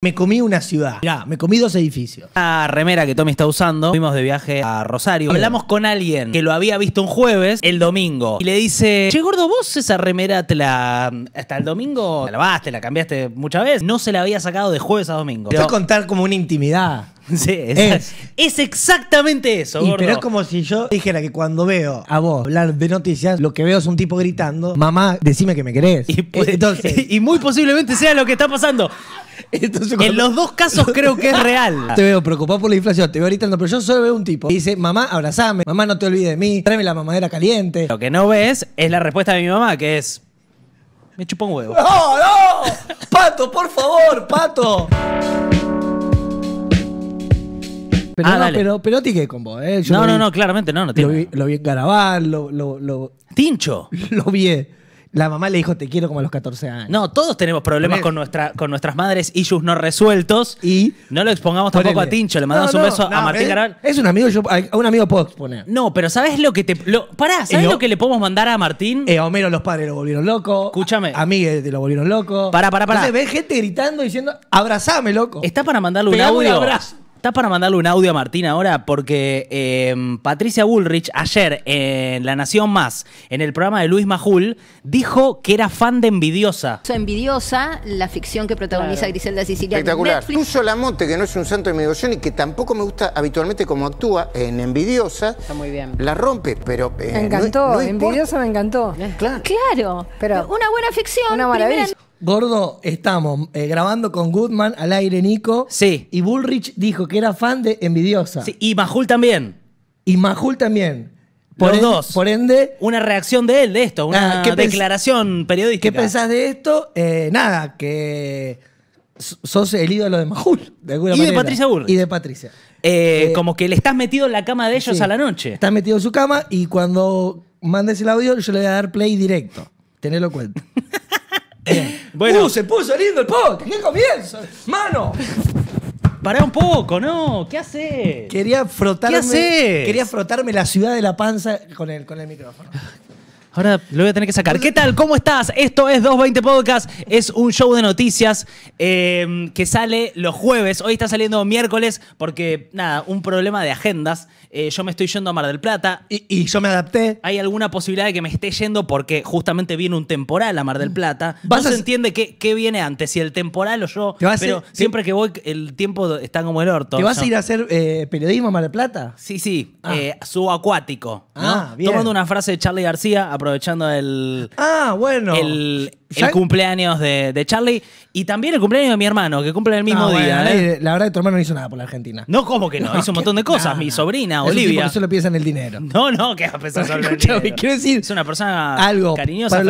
Me comí una ciudad. Mirá, me comí dos edificios. La remera que Tommy está usando, fuimos de viaje a Rosario. Hablamos con alguien que lo había visto un jueves, el domingo. Y le dice, che, gordo, vos esa remera te la... Hasta el domingo la lavaste, la cambiaste muchas veces. No se la había sacado de jueves a domingo. Te contar como una intimidad. Sí, es, es, exactamente eso, gordo. Pero es como si yo dijera que cuando veo a vos hablar de noticias, lo que veo es un tipo gritando, mamá, decime que me querés. Entonces, y muy posiblemente sea lo que está pasando. En los dos casos creo que es real. te veo preocupado por la inflación, te veo ahorita, pero yo solo veo un tipo. dice, mamá, abrazame, mamá, no te olvides de mí, tráeme la mamadera caliente. Lo que no ves es la respuesta de mi mamá, que es, me chupó un huevo. ¡No, no! ¡Pato, por favor, pato! Pero, ah, no, pero, tiqué con vos, ¿eh? no, no, no, claramente no, no Lo vi, lo vi en Garabal, lo, lo, Tincho. Lo vi. Eh. La mamá le dijo, te quiero como a los 14 años. No, todos tenemos problemas con, nuestra, con nuestras madres, issues no resueltos. Y no lo expongamos tampoco a Tincho. Le mandamos un beso a Martín es- ¿eh? Es un amigo, yo, a un amigo puedo exponer. No, pero ¿sabes lo que te. Lo, pará, ¿sabes lo que le podemos mandar a Martín? Eh, a Homero los padres lo volvieron loco. Escúchame. A mí eh, te lo volvieron loco. Pará, pará, pará. ves gente gritando diciendo, abrazame, loco. Está para mandarle un abrazo. Está para mandarle un audio a Martín ahora porque em, Patricia Bullrich ayer en La Nación Más, en el programa de Luis Majul, dijo que era fan de Envidiosa. Envidiosa, la ficción que protagoniza Griselda Sicilia. Espectacular. Puso Lamonte, que no es un santo de mi y que tampoco me gusta habitualmente como actúa en Envidiosa. Está muy bien. La rompe, pero... Eh, me encantó, Envidiosa me encantó. Claro. claro. Pero una buena ficción. Una maravilla. Gordo, estamos eh, grabando con Goodman al aire, Nico. Sí. Y Bullrich dijo que era fan de Envidiosa. Sí, y Majul también. Y Majul también. Por dos. Por ende. Una reacción de él, de esto, una ah, declaración periodística. ¿Qué pensás de esto? Eh, nada, que sos el ídolo de Majul, de alguna y manera. Y de Patricia Bull. Y de Patricia. como que le estás metido en la cama de ellos a la noche. Estás metido en su cama y cuando mandes el audio, yo le voy a dar play directo. tenedlo cuenta. Uh, bueno. se puso lindo el podcast. ¡Qué comienzo! ¡Mano! Pará un poco, ¿no? ¿Qué hace? Quería frotarme. Quería frotarme la ciudad de la panza con el, con el micrófono. Ahora lo voy a tener que sacar. ¿Qué tal? ¿Cómo estás? Esto es 220 Podcast. Es un show de noticias em, que sale los jueves. Hoy está saliendo miércoles porque, nada, un problema de agendas. Eh, yo me estoy yendo a Mar del Plata. Y, yo me adapté. ¿Hay alguna posibilidad de que me esté yendo porque justamente viene un temporal a Mar del Plata? ¿Vas no a... se entiende qué, viene antes, si el temporal o yo. pero siempre que voy, el tiempo está como el orto. ¿Te vas a ir a hacer eh, periodismo a Mar del Plata? Sí, sí. Ah. Eh, subacuático. Ah, Tomando una frase de Charlie García, aprovechando el. Ah, bueno. El, el cumpleaños de, de Charlie. Y también el cumpleaños de mi hermano, que cumple el mismo ah, día. ¿eh? La verdad, tu hermano no hizo nada por la Argentina. No, ¿cómo que no? hizo un montón de cosas. mi sobrina, Olivia. Por eso piensa piensan el dinero. No, no, que a pensar quiero decir. Es una persona cariñosa,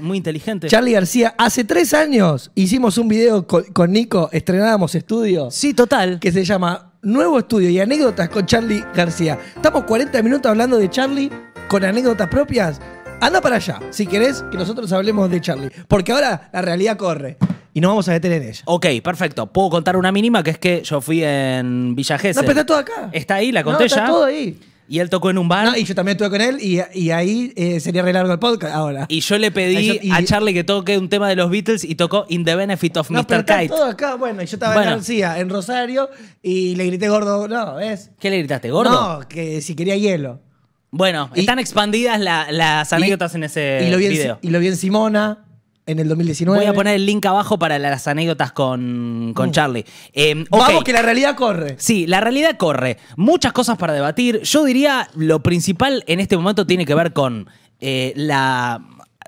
muy inteligente. Charlie García, hace tres años hicimos un video con, Nico, estrenábamos estudio. Sí, total. Que se llama nuevo estudio y anécdotas con Charlie García. Estamos 40 minutos hablando de Charlie con anécdotas propias Anda para allá, si querés que nosotros hablemos de Charlie. Porque ahora la realidad corre. Y no vamos a detener en ella. Ok, perfecto. Puedo contar una mínima, que es que yo fui en Villa No, pero está todo acá. Está ahí, la conté no, está todo ahí. Y él tocó en un bar. y yo también estuve con él y, ahí eh, sería re largo el podcast ahora. Y yo le pedí a Charlie que toque un tema de los Beatles y tocó In the Benefit of no, Mr. Pero está todo acá, bueno, yo estaba en García, en Rosario, y le grité gordo, no, ¿ves? ¿Qué le gritaste, gordo? No, que si quería hielo. Bueno, están expandidas las anécdotas en ese y lo y lo vi en Simona en el 2019. Voy a poner el link abajo para las anécdotas con, con uh. Charlie. Em, Vamos que la realidad corre. Sí, la realidad corre. Muchas cosas para debatir. Yo diría lo principal en este momento tiene que ver con eh, la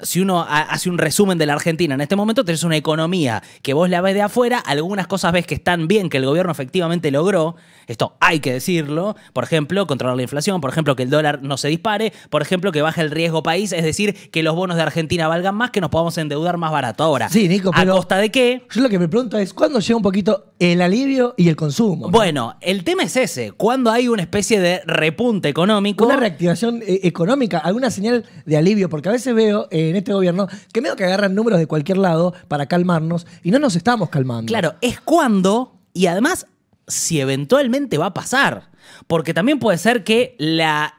si uno hace un resumen de la Argentina, en este momento tenés una economía que vos la ves de afuera, algunas cosas ves que están bien, que el gobierno efectivamente logró, esto hay que decirlo, por ejemplo, controlar la inflación, por ejemplo, que el dólar no se dispare, por ejemplo, que baje el riesgo país, es decir, que los bonos de Argentina valgan más, que nos podamos endeudar más barato ahora. Sí, Nico, pero ¿A costa de qué? Yo lo que me pregunto es, ¿cuándo llega un poquito el alivio y el consumo? Bueno, el tema es ese, cuando hay una especie de repunte económico. Una reactivación eh, económica, alguna señal de alivio, porque a veces veo... Eh, en este gobierno que medio que agarran números de cualquier lado para calmarnos y no nos estamos calmando. Claro, es cuando, y además, si eventualmente va a pasar. Porque también puede ser que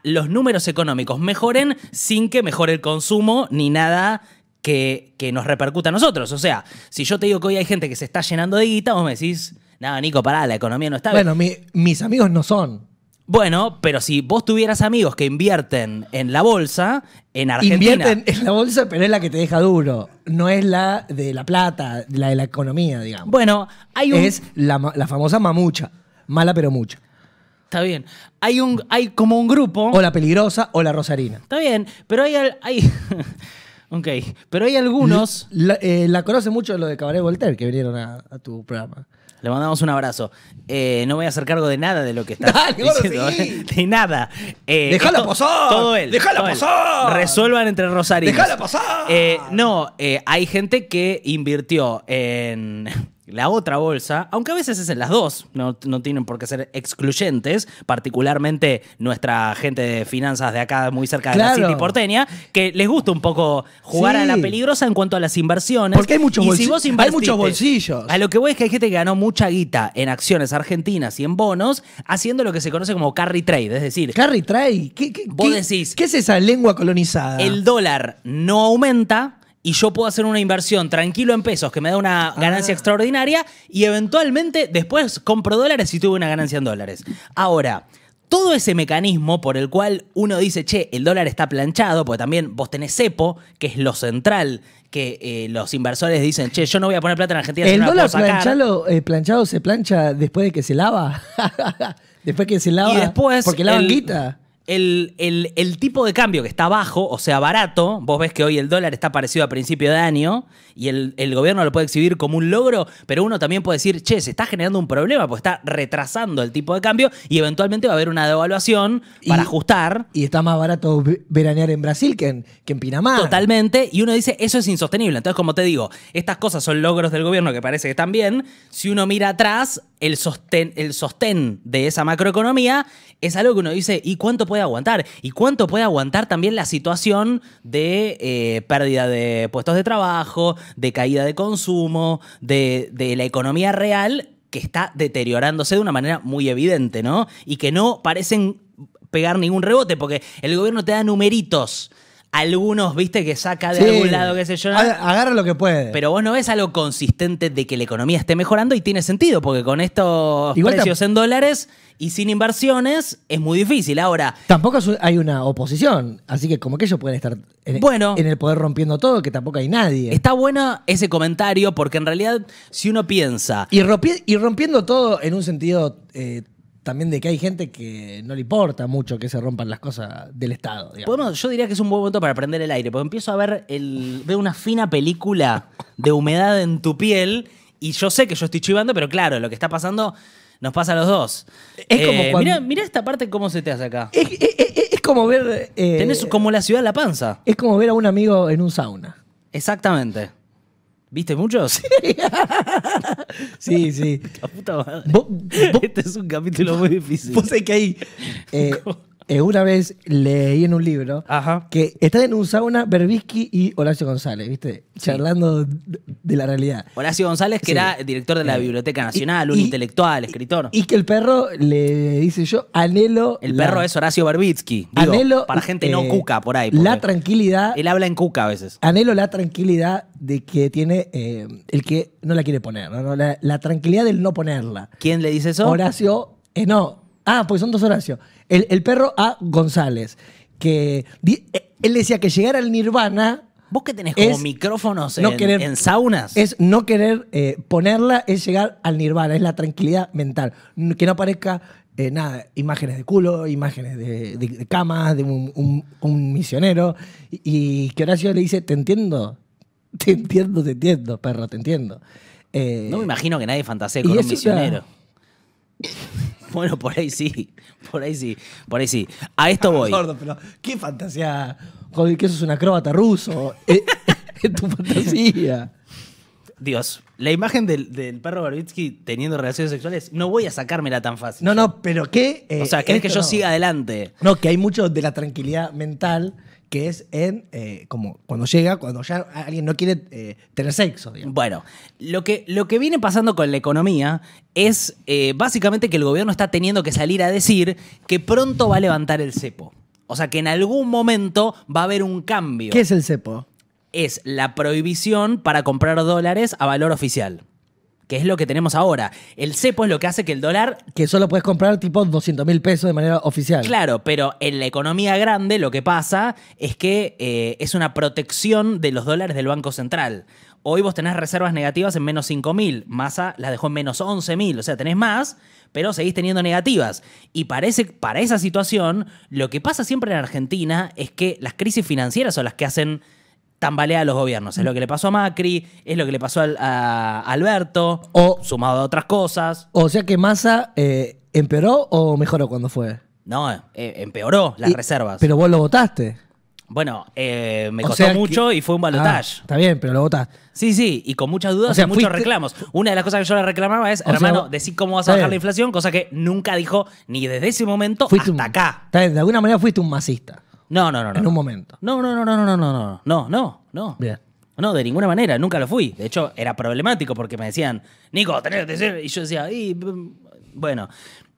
los números económicos mejoren sin que mejore el consumo ni nada que, nos repercuta a nosotros. O sea, si yo te digo que hoy hay gente que se está llenando de guita, vos me decís, nada, Nico, pará, la economía no está bien. Bueno, mis amigos no son. Bueno, pero si vos tuvieras amigos que invierten en la bolsa, en Argentina. Invierten en la bolsa, pero es la que te deja duro. No es la de la plata, la de la economía, digamos. Bueno, hay un. Es la, famosa mamucha. Mala pero mucha. Está bien. Hay, un, hay como un grupo. O la peligrosa o la rosarina. Está bien, pero hay. hay... ok, pero hay algunos. Eh, la, conoce mucho lo de Cabaret Voltaire que vinieron a tu programa. Le mandamos un abrazo. Eh, no voy a hacer cargo de nada de lo que está diciendo. De nada. Eh, ¡Déjala pasar! Todo él. ¡Déjala pasar! Resuelvan entre Rosario. ¡Déjala pasar! Eh, no, eh, hay gente que invirtió en la otra bolsa, aunque a veces es en las dos, no, tienen por qué ser excluyentes, particularmente nuestra gente de finanzas de acá, muy cerca de la City porteña, que les gusta un poco jugar a la peligrosa en cuanto a las inversiones. Porque hay muchos, hay muchos bolsillos. A lo que voy es que hay gente que ganó mucha guita en acciones argentinas y en bonos, haciendo lo que se conoce como carry trade, es decir... ¿Carry trade? ¿Qué, vos decís, ¿Qué es esa lengua colonizada? El dólar no aumenta, y yo puedo hacer una inversión tranquilo en pesos que me da una ah. ganancia extraordinaria y eventualmente después compro dólares y tuve una ganancia en dólares. Ahora, todo ese mecanismo por el cual uno dice, che, el dólar está planchado, porque también vos tenés cepo, que es lo central, que eh, los inversores dicen, che, yo no voy a poner plata en Argentina. ¿El dólar planchado, eh, planchado se plancha después de que se lava? después que se lava. después. Porque la el, el, el, tipo de cambio que está bajo, o sea, barato, vos ves que hoy el dólar está parecido a principio de año y el, gobierno lo puede exhibir como un logro, pero uno también puede decir, che, se está generando un problema porque está retrasando el tipo de cambio y eventualmente va a haber una devaluación para ajustar. Y está más barato veranear en Brasil que en, que en Pinamar. Totalmente, y uno dice, eso es insostenible. Entonces, como te digo, estas cosas son logros del gobierno que parece que están bien. Si uno mira atrás, el sostén, el sostén de esa macroeconomía es algo que uno dice, ¿y cuánto puede aguantar? ¿Y cuánto puede aguantar también la situación de eh, pérdida de puestos de trabajo, de caída de consumo, de, de la economía real que está deteriorándose de una manera muy evidente, ¿no? Y que no parecen pegar ningún rebote, porque el gobierno te da numeritos algunos, viste, que saca de algún lado, qué sé yo. Agarra lo que puede. Pero vos no ves algo consistente de que la economía esté mejorando y tiene sentido, porque con estos precios en dólares y sin inversiones es muy difícil. Ahora. Tampoco hay una oposición, así que como que ellos pueden estar en, el poder rompiendo todo, que tampoco hay nadie. Está bueno ese comentario, porque en realidad, si uno piensa. Y, rompiendo todo en un sentido. Eh, también de que hay gente que no le importa mucho que se rompan las cosas del Estado. yo diría que es un buen momento para prender el aire, porque empiezo a ver, el, veo una fina película de humedad en tu piel y yo sé que yo estoy chivando, pero claro, lo que está pasando nos pasa a los dos. Es eh, mirá, esta parte cómo se te hace acá. Es, como ver... Eh, Tenés como la ciudad en la panza. Es como ver a un amigo en un sauna. Exactamente. ¿Viste muchos? Sí. sí, La puta madre. este es un capítulo muy difícil. Puse es que ahí. Eh, una vez leí en un libro que está en un sauna Berbisky y Horacio González, ¿viste? Charlando de la realidad. Horacio González, que era director de la eh, Biblioteca Nacional, un intelectual, escritor. Y que el perro le dice yo, anhelo... El perro es Horacio Berbitsky. Para gente no eh, cuca por ahí. La tranquilidad... Él habla en cuca a veces. Anhelo la tranquilidad de que tiene el que no la quiere poner, La, tranquilidad del no ponerla. ¿Quién le dice eso? Horacio... Eh, no, Ah, pues son dos Horacio. El, perro A. González, que eh, él decía que llegar al nirvana Vos que tenés como micrófonos en, en saunas. es no querer eh, ponerla, es llegar al nirvana, es la tranquilidad mental. Que no aparezca eh, nada, imágenes de culo, imágenes de, de- camas, de un, misionero. Y, que Horacio le dice, te entiendo, te entiendo, te entiendo, perro, te entiendo. no me imagino que nadie fantasee con un misionero. Bueno, por ahí sí, por ahí sí, por ahí sí. A esto voy. Gordo, pero qué fantasía. Joder, que eso es un acróbata ruso. Eh, es, tu fantasía. Dios, la imagen del, perro Barbitsky teniendo relaciones sexuales, no voy a sacármela tan fácil. No, no, pero ¿qué? Eh, o sea, ¿querés que yo siga adelante? No, que hay mucho de la tranquilidad mental que es en eh, como cuando llega, cuando ya alguien no quiere eh, tener sexo. Bueno, lo que, lo que viene pasando con la economía es eh, básicamente que el gobierno está teniendo que salir a decir que pronto va a levantar el cepo. O sea que en algún momento va a haber un cambio. ¿Qué es el cepo? Es la prohibición para comprar dólares a valor oficial que es lo que tenemos ahora. El cepo es lo que hace que el dólar... Que solo puedes comprar tipo 200 mil pesos de manera oficial. Claro, pero en la economía grande lo que pasa es que eh, es una protección de los dólares del Banco Central. Hoy vos tenés reservas negativas en menos 5.000, Massa las dejó en menos 11.000, o sea, tenés más, pero seguís teniendo negativas. Y parece, para esa situación, lo que pasa siempre en Argentina es que las crisis financieras son las que hacen tambalea a los gobiernos. Es lo mm. que le pasó a Macri, es lo que le pasó a, Alberto, o, sumado a otras cosas. O sea que Massa eh, empeoró o mejoró cuando fue. No, eh, empeoró las reservas. Pero vos lo votaste. Bueno, eh, me costó mucho y fue un balotaje. Ah, está bien, pero lo votaste. Sí, sí, y con muchas dudas y muchos reclamos. Una de las cosas que yo le reclamaba es, hermano, decir cómo vas a bajar la inflación, cosa que nunca dijo ni desde ese momento fuiste hasta acá. de alguna manera fuiste un masista. No, no, no. En un momento. No, no, no, no, no, no, no, no, no, no. Bien. No, de ninguna manera, nunca lo fui. De hecho, era problemático porque me decían, Nico, tenés que decir... Y yo decía, y, mm, bueno.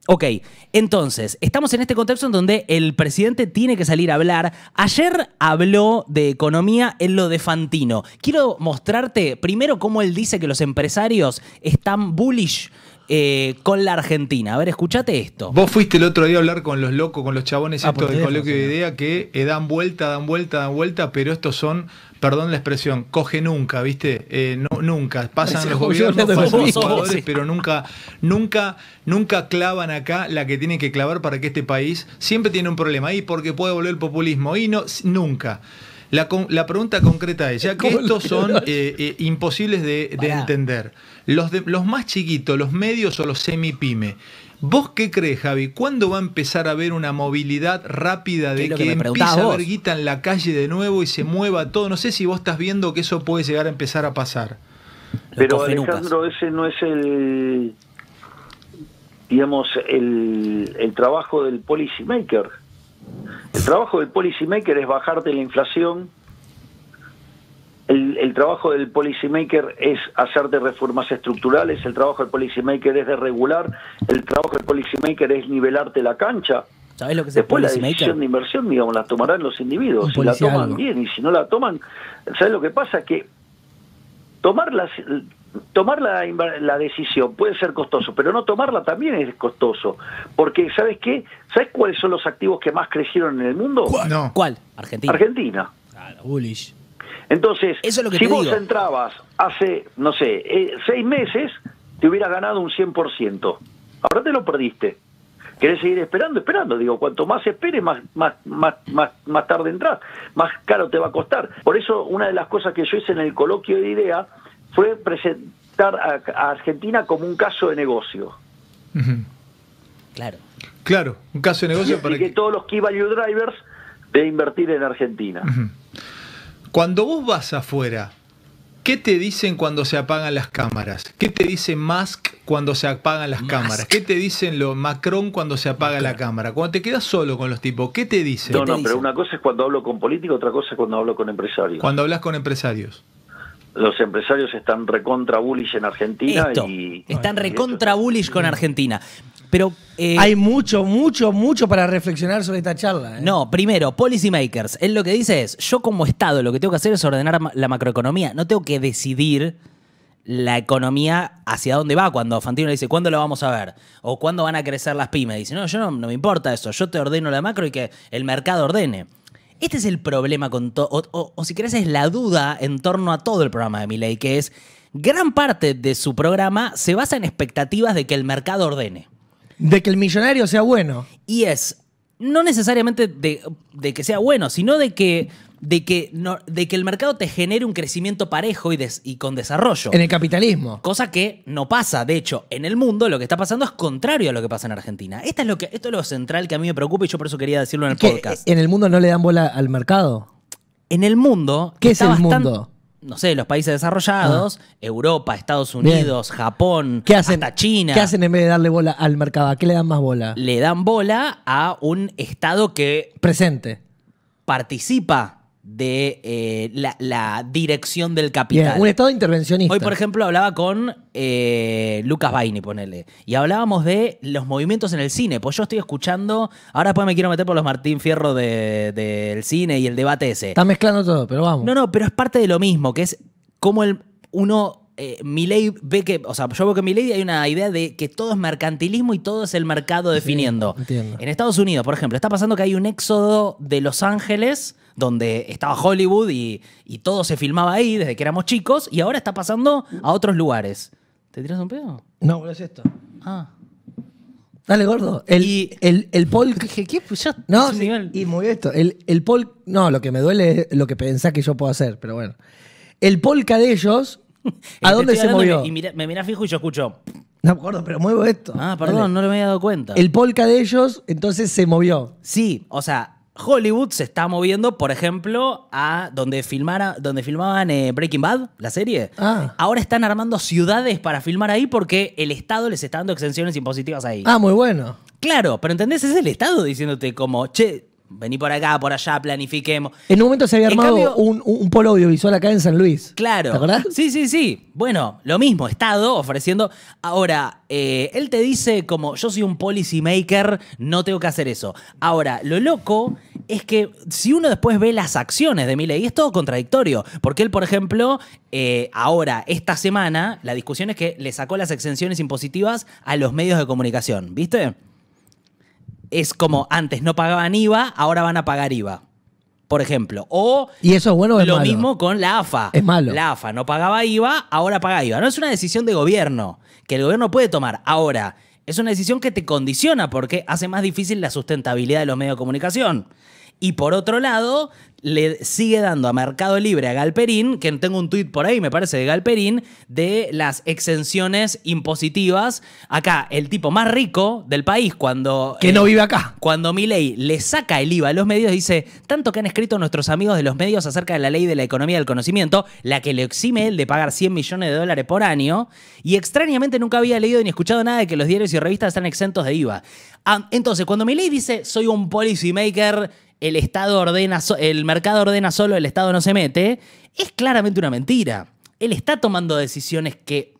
Ok, entonces, estamos en este contexto en donde el presidente tiene que salir a hablar. Ayer habló de economía en lo de Fantino. Quiero mostrarte primero cómo él dice que los empresarios están bullish eh, con la Argentina. A ver, escuchate esto. Vos fuiste el otro día a hablar con los locos, con los chabones ah, estos del coloquio de idea que eh, dan vuelta, dan vuelta, dan vuelta, pero estos son, perdón la expresión, coge nunca, ¿viste? Eh, nunca. Pasan los gobiernos, los jugadores, pero nunca, nunca, nunca clavan acá la que tienen que clavar para que este país siempre tiene un problema. Y porque puede volver el populismo. Y no, nunca. La, pregunta concreta es, ya que estos son imposibles de entender. Los, los más chiquitos, los medios o los semipyme. ¿Vos qué crees, Javi? ¿Cuándo va a empezar a haber una movilidad rápida de que, empiece a haber guita en la calle de nuevo y se mueva todo? No sé si vos estás viendo que eso puede llegar a empezar a pasar. Pero Alejandro, ese no es el, digamos, el, el trabajo del policymaker. El trabajo del policymaker es bajarte la inflación el, trabajo del policymaker es hacerte reformas estructurales, el trabajo del policymaker es de regular, el trabajo del policymaker es nivelarte la cancha. ¿Sabes lo que es Después la decisión de inversión, digamos, la tomarán los individuos, si la toman bien y si no la toman, ¿sabes lo que pasa? Que tomar tomar la, decisión puede ser costoso, pero no tomarla también es costoso. Porque, ¿sabes qué? ¿Sabes cuáles son los activos que más crecieron en el mundo? ¿Cuál? Argentina. Argentina. Ah, bullish. Entonces, si vos entrabas hace, no sé, eh, seis meses, te hubieras ganado un 100%. Ahora te lo perdiste. ¿Querés seguir esperando? Esperando. Digo, cuanto más esperes, más, más, más, tarde entras, más caro te va a costar. Por eso, una de las cosas que yo hice en el coloquio de idea fue presentar a, Argentina como un caso de negocio. Claro. Claro, un caso de negocio para que... todos los key value drivers de invertir en Argentina. Cuando vos vas afuera, ¿qué te dicen cuando se apagan las cámaras? ¿Qué te dice Musk cuando se apagan las cámaras? ¿Qué te dicen los Macron cuando se apaga la cámara? Cuando te quedas solo con los tipos, ¿qué te dicen? No, no, pero una cosa es cuando hablo con políticos, otra cosa es cuando hablo con empresarios. Cuando hablas con empresarios los empresarios están recontra bullish en Argentina y están recontra bullish con Argentina. Pero, eh, Hay mucho, mucho, mucho para reflexionar sobre esta charla. ¿eh? No, primero, Policymakers, makers. Él lo que dice es, yo como Estado lo que tengo que hacer es ordenar la macroeconomía. No tengo que decidir la economía hacia dónde va cuando Fantino le dice, ¿cuándo lo vamos a ver? O ¿cuándo van a crecer las pymes? Dice, no, yo no, me importa eso, yo te ordeno la macro y que el mercado ordene. Este es el problema con todo, o, si querés es la duda en torno a todo el programa de Miley, que es, gran parte de su programa se basa en expectativas de que el mercado ordene. De que el millonario sea bueno. Y es, no necesariamente de, que sea bueno, sino de que, de, que de que el mercado te genere un crecimiento parejo y, con desarrollo. En el capitalismo. Cosa que no pasa. De hecho, en el mundo lo que está pasando es contrario a lo que pasa en Argentina. Esta es lo que, esto es lo central que a mí me preocupa y yo por eso quería decirlo en el podcast. ¿En el mundo no le dan bola al mercado? En el mundo. ¿Qué es el mundo? no sé, los países desarrollados, ah. Europa, Estados Unidos, Japón, hasta China. ¿Qué hacen en vez de darle bola al mercado? ¿A qué le dan más bola? Le dan bola a un Estado que... Presente. Participa de eh, la, dirección del capital. un Estado intervencionista. Hoy, por ejemplo, hablaba con eh, Lucas Baini, ponele, y hablábamos de los movimientos en el cine. Pues yo estoy escuchando, ahora después me quiero meter por los Martín Fierro del cine y el debate ese. Está mezclando todo, pero vamos. No, no, pero es parte de lo mismo, que es como el, uno eh, Mi ley ve que, o sea, yo veo que en ley hay una idea de que todo es mercantilismo y todo es el mercado definiendo. En Estados Unidos, por ejemplo, está pasando que hay un éxodo de Los Ángeles donde estaba Hollywood y, todo se filmaba ahí desde que éramos chicos y ahora está pasando a otros lugares. ¿Te tiras un pedo? No, pero es esto. Ah. Dale, gordo. El, y, el, el ¿Qué? qué pues no, y muy esto. El, el No, lo que me duele es lo que pensás que yo puedo hacer, pero bueno. El polka de ellos ¿A dónde se movió? me mira fijo y yo escucho. No me acuerdo, pero muevo esto. Ah, perdón, no me había dado cuenta. El polka de ellos entonces se movió. Sí, o sea, Hollywood se está moviendo, por ejemplo, a donde, filmara, donde filmaban eh, Breaking Bad, la serie. Ah. Ahora están armando ciudades para filmar ahí porque el Estado les está dando exenciones impositivas ahí. Ah, muy bueno. Claro, pero ¿entendés? Es el Estado diciéndote como, che, vení por acá, por allá, planifiquemos. En un momento se había armado un, polo audiovisual acá en San Luis. Claro. ¿Te acordás? Sí, sí, sí. Bueno, lo mismo, Estado ofreciendo. Ahora, eh, él te dice como yo soy un policy maker, no tengo que hacer eso. Ahora, lo loco es que si uno después ve las acciones de Milei, es todo contradictorio. Porque él, por ejemplo, eh, ahora, esta semana, la discusión es que le sacó las exenciones impositivas a los medios de comunicación, ¿viste? es como antes no pagaban IVA, ahora van a pagar IVA. Por ejemplo. O ¿Y eso es bueno es lo mismo con la AFA. Es malo. La AFA no pagaba IVA, ahora paga IVA. No es una decisión de gobierno que el gobierno puede tomar. Ahora, es una decisión que te condiciona porque hace más difícil la sustentabilidad de los medios de comunicación. Y por otro lado, le sigue dando a Mercado Libre a Galperín, que tengo un tuit por ahí, me parece, de Galperín, de las exenciones impositivas. Acá, el tipo más rico del país, cuando. Que no eh, vive acá. Cuando Milei le saca el IVA a los medios, dice: Tanto que han escrito nuestros amigos de los medios acerca de la ley de la economía del conocimiento, la que le exime el de pagar 100 millones de dólares por año. Y extrañamente nunca había leído ni escuchado nada de que los diarios y revistas están exentos de IVA. Ah, entonces, cuando Milei dice: Soy un policymaker el Estado ordena, el mercado ordena solo, el Estado no se mete, es claramente una mentira. Él está tomando decisiones que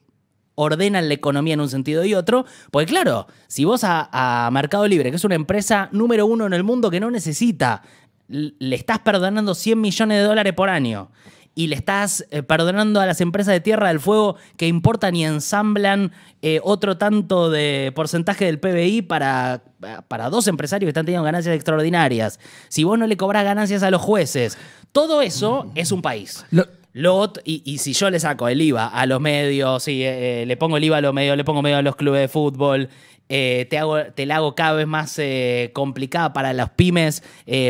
ordenan la economía en un sentido y otro, porque claro, si vos a, a Mercado Libre, que es una empresa número uno en el mundo que no necesita le estás perdonando 100 millones de dólares por año y le estás eh, perdonando a las empresas de Tierra del Fuego que importan y ensamblan eh, otro tanto de porcentaje del PBI para, para dos empresarios que están teniendo ganancias extraordinarias. Si vos no le cobrás ganancias a los jueces, todo eso es un país. y, si yo le saco el IVA a los medios, eh, le pongo el IVA a los medios, le pongo medio a los clubes de fútbol, te, hago, te la hago cada vez más complicada para las pymes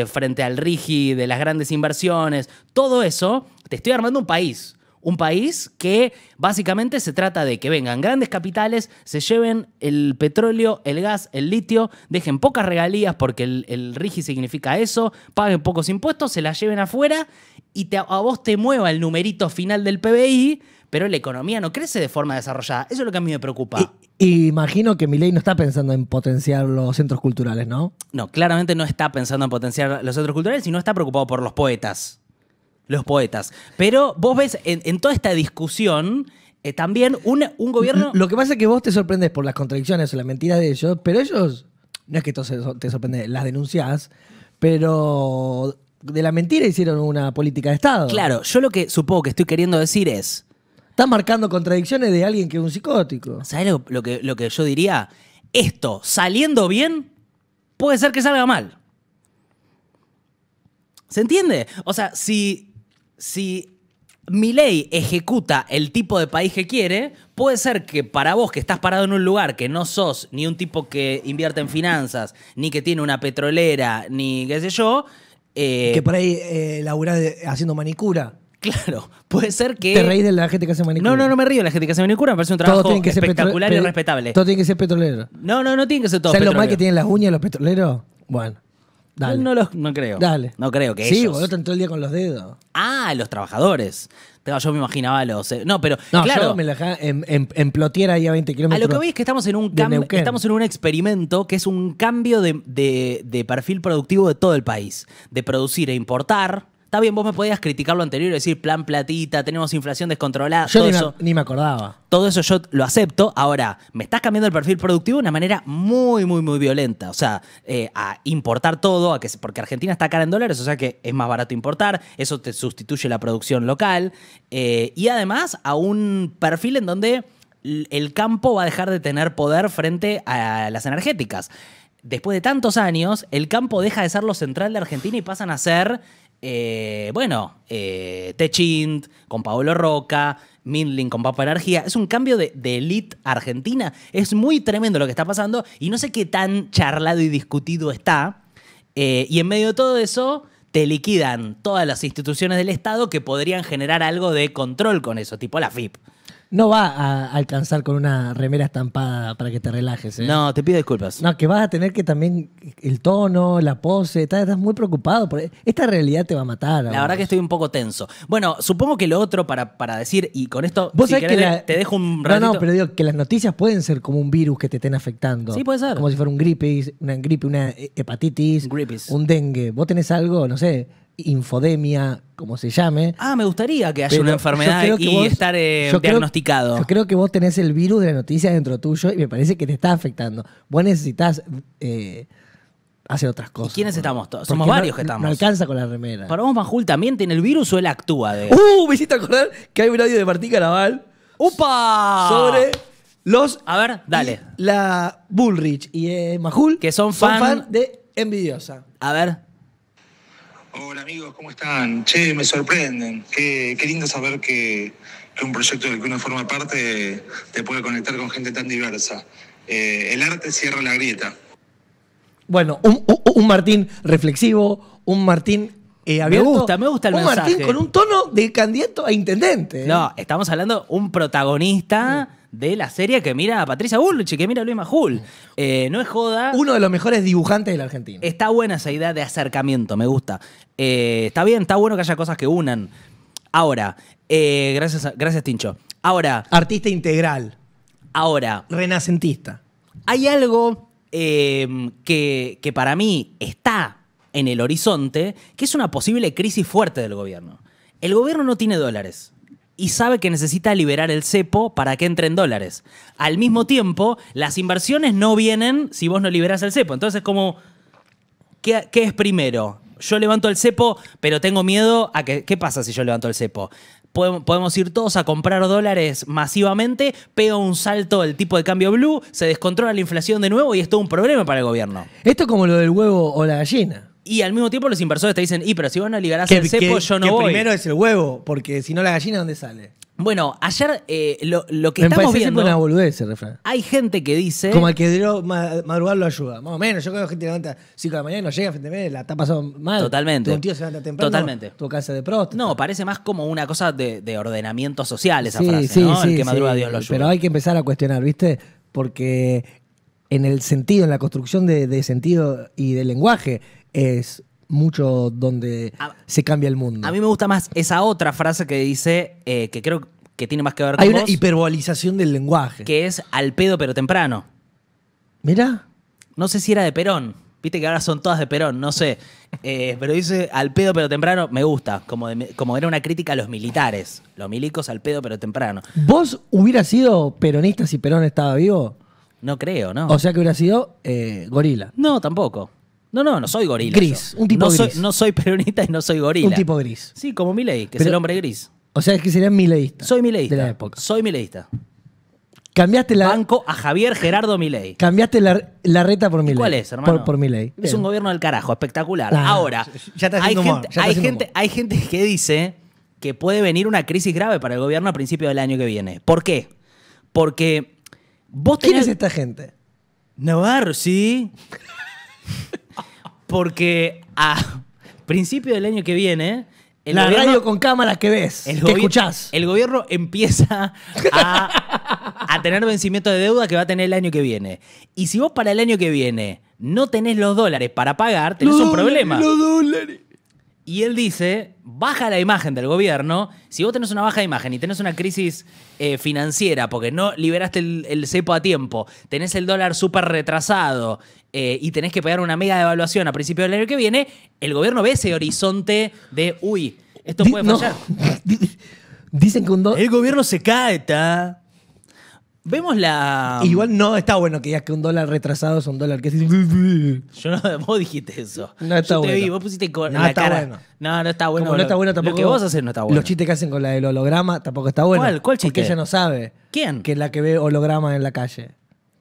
frente al RIGI de las grandes inversiones, todo eso te estoy armando un país. Un país que básicamente se trata de que vengan grandes capitales, se lleven el petróleo, el gas, el litio, dejen pocas regalías porque el, RIGI significa eso, paguen pocos impuestos, se las lleven afuera y a vos te mueva el numerito final del PBI, pero la economía no crece de forma desarrollada. Eso es lo que a mí me preocupa. imagino que mi ley no está pensando en potenciar los centros culturales, ¿no? No, claramente no está pensando en potenciar los centros culturales y no está preocupado por los poetas los poetas. Pero vos ves en, toda esta discusión eh, también un, gobierno... Lo que pasa es que vos te sorprendes por las contradicciones o las mentiras de ellos, pero ellos, no es que te sorprende, las denunciás, pero de la mentira hicieron una política de Estado. Claro, yo lo que supongo que estoy queriendo decir es... Estás marcando contradicciones de alguien que es un psicótico. ¿Sabes que, lo que yo diría? Esto, saliendo bien, puede ser que salga mal. ¿Se entiende? O sea, si si mi ley ejecuta el tipo de país que quiere, puede ser que para vos que estás parado en un lugar que no sos ni un tipo que invierte en finanzas, ni que tiene una petrolera, ni qué sé yo. Eh, que por ahí eh, laburás haciendo manicura. claro, puede ser que. Te reís de la gente que hace manicura. No, no, no me río de la gente que hace manicura, me parece un trabajo espectacular y respetable. Todo tiene que ser petrolero. No, no, no tiene que ser todo. ¿Sabes lo mal que tienen las uñas los petroleros? Bueno. No, creo. Dale. No creo que sí, ellos. Sí, boludo, entró el día con los dedos. Ah, los trabajadores. Yo me imaginaba los. Eh, no, pero. claro. Yo me la dejaba en, em, em, en, plotiera ahí a 20 kilómetros. A lo que voy es que estamos en un, estamos en un experimento que es un cambio de, de perfil productivo de todo el país. De producir e importar Está bien, vos me podías criticar lo anterior y decir plan platita, tenemos inflación descontrolada. Yo ni, eso, me, ni me acordaba. Todo eso yo lo acepto. Ahora, me estás cambiando el perfil productivo de una manera muy, muy, muy violenta. O sea, eh, a importar todo, a que, porque Argentina está cara en dólares, o sea que es más barato importar. Eso te sustituye la producción local. Eh, y además a un perfil en donde el campo va a dejar de tener poder frente a las energéticas. Después de tantos años, el campo deja de ser lo central de Argentina y pasan a ser eh, bueno, eh, Techint con Paolo Roca, Mindling con Papa Energía. Es un cambio de, elite argentina. Es muy tremendo lo que está pasando y no sé qué tan charlado y discutido está. Eh, y en medio de todo eso, te liquidan todas las instituciones del Estado que podrían generar algo de control con eso, tipo la FIP no va a alcanzar con una remera estampada para que te relajes. ¿eh? No, te pido disculpas. No, que vas a tener que también el tono, la pose, estás, muy preocupado. Por... E-, esta realidad te va a matar. La verdad que estoy un poco tenso. Bueno, supongo que lo otro para, para decir, y con esto ¿Vos sabés que te dejo un ratito. No, no, pero digo que las noticias pueden ser como un virus que te estén afectando. Sí, puede ser. Como si fuera un gripe, una gripe, una hepatitis, un dengue. Vos tenés algo, no sé, infodemia, como se llame. Ah, me gustaría que haya una enfermedad y estar eh, diagnosticado. Creo, yo creo que vos tenés el virus de la noticia dentro tuyo y me parece que te está afectando. Vos necesitas eh, hacer otras cosas. ¿Y quiénes estamos todos? Somos varios que estamos. No alcanza con la remera. Para vos, Majul, ¿también tiene el virus o él actúa de.? ¡Uh! Me hiciste acordar que hay un audio de Martín Caraval. ¡Upa! Sobre los. A ver, dale. La Bullrich y eh, Majul. Que son fan de Envidiosa. A ver. Hola amigos, ¿cómo están? Che, me sorprenden. Qué, lindo saber que, un proyecto del que uno forma parte te puede conectar con gente tan diversa. Eh, el arte cierra la grieta. Bueno, un, Martín reflexivo, un Martín eh, me gusta, me gusta el un Martín con un tono de candidato a intendente. ¿eh? No, estamos hablando de un protagonista de la serie que mira a Patricia Bullrich que mira a Luis Majul. Eh, no es joda. Uno de los mejores dibujantes de la Argentina. Está buena esa idea de acercamiento, me gusta. Eh, está bien, está bueno que haya cosas que unan. Ahora, eh, gracias, gracias Tincho. Ahora, Artista integral, ahora, renacentista. hay algo que para mí está en el horizonte, que es una posible crisis fuerte del gobierno. El gobierno no tiene dólares y sabe que necesita liberar el cepo para que entren dólares. Al mismo tiempo, las inversiones no vienen si vos no liberás el cepo. Entonces, como, ¿qué, qué es primero? Yo levanto el cepo, pero tengo miedo a que. ¿Qué pasa si yo levanto el cepo? podemos ir todos a comprar dólares masivamente, pega un salto el tipo de cambio blue, se descontrola la inflación de nuevo y es todo un problema para el gobierno. Esto es como lo del huevo o la gallina. Y al mismo tiempo los inversores te dicen, y pero si van a ligar a cepo, yo no que voy. primero es el huevo, porque si no la gallina, ¿dónde sale? Bueno, ayer eh, lo, lo que Me estamos viendo... una boludez refrán. Hay gente que dice... Como el que dio madrugar lo ayuda. Más o menos, yo creo la gente levanta 5 de la mañana y no llega frente a mí, la está pasando mal. Totalmente. Tu tío se levanta temprano. Totalmente. Tu casa de prost. No, parece más como una cosa de, ordenamiento social esa Sí, frase, sí, ¿no? sí, el que madruga Dios lo ayuda. Pero hay que empezar a cuestionar, ¿viste? Porque en el sentido, en la construcción de, de sentido y de lenguaje, es mucho donde se cambia el mundo. A mí me gusta más esa otra frase que dice, eh, que creo que tiene más que ver con Hay una hiperboalización hiperbolización del lenguaje. Que es al pedo pero temprano. Mira. No sé si era de Perón. Viste que ahora son todas de Perón, no sé. Eh, pero dice al pedo pero temprano, me gusta. Como, como era una crítica a los militares. Los milicos al pedo pero temprano. ¿Vos hubieras sido peronista si Perón estaba vivo? No creo, ¿no? O sea que hubiera sido eh, gorila. No, tampoco. No, no, no soy gorila. Gris, un tipo no gris. no soy peronista y no soy gorila. Un tipo gris. Sí, como Milei, que es el hombre gris. O sea, es que sería mileísta. Soy mileísta. De la época. Soy mileísta. Cambiaste la... Banco a Javier Gerardo Milei. Cambiaste la, reta por Milei. ¿Cuál es, hermano? Por, Milei. Es un gobierno del carajo, espectacular. Ah, Ahora, ya hay, gente, hay, gente, hay gente que dice que puede venir una crisis grave para el gobierno a principios del año que viene. ¿Por qué? Porque vos tenés... ¿Quién es esta gente? Navarro, sí. Porque a principio del año que viene. El la radio con cámaras que ves, el que escuchás. El gobierno empieza a, tener vencimiento de deuda que va a tener el año que viene. Y si vos para el año que viene no tenés los dólares para pagar, tenés un problema. Los dólares. Y él dice, baja la imagen del gobierno. Si vos tenés una baja imagen y tenés una crisis eh, financiera porque no liberaste el, cepo a tiempo, tenés el dólar súper retrasado eh, y tenés que pagar una mega devaluación a principios del año que viene, el gobierno ve ese horizonte de, uy, esto puede fallar. Dicen que un El gobierno se cae, ¿está? Vemos la. Igual no está bueno que digas que un dólar retrasado es un dólar que es... Yo no, vos dijiste eso. No está te bueno. vi, vos pusiste con no la está cara. Bueno. No, no está bueno. Como no está bueno tampoco. Lo que vos haces no está bueno. Los chistes que hacen con la del holograma tampoco está bueno. ¿Cuál? ¿Cuál chiste? Porque ella no sabe. ¿Quién? Que es la que ve holograma en la calle.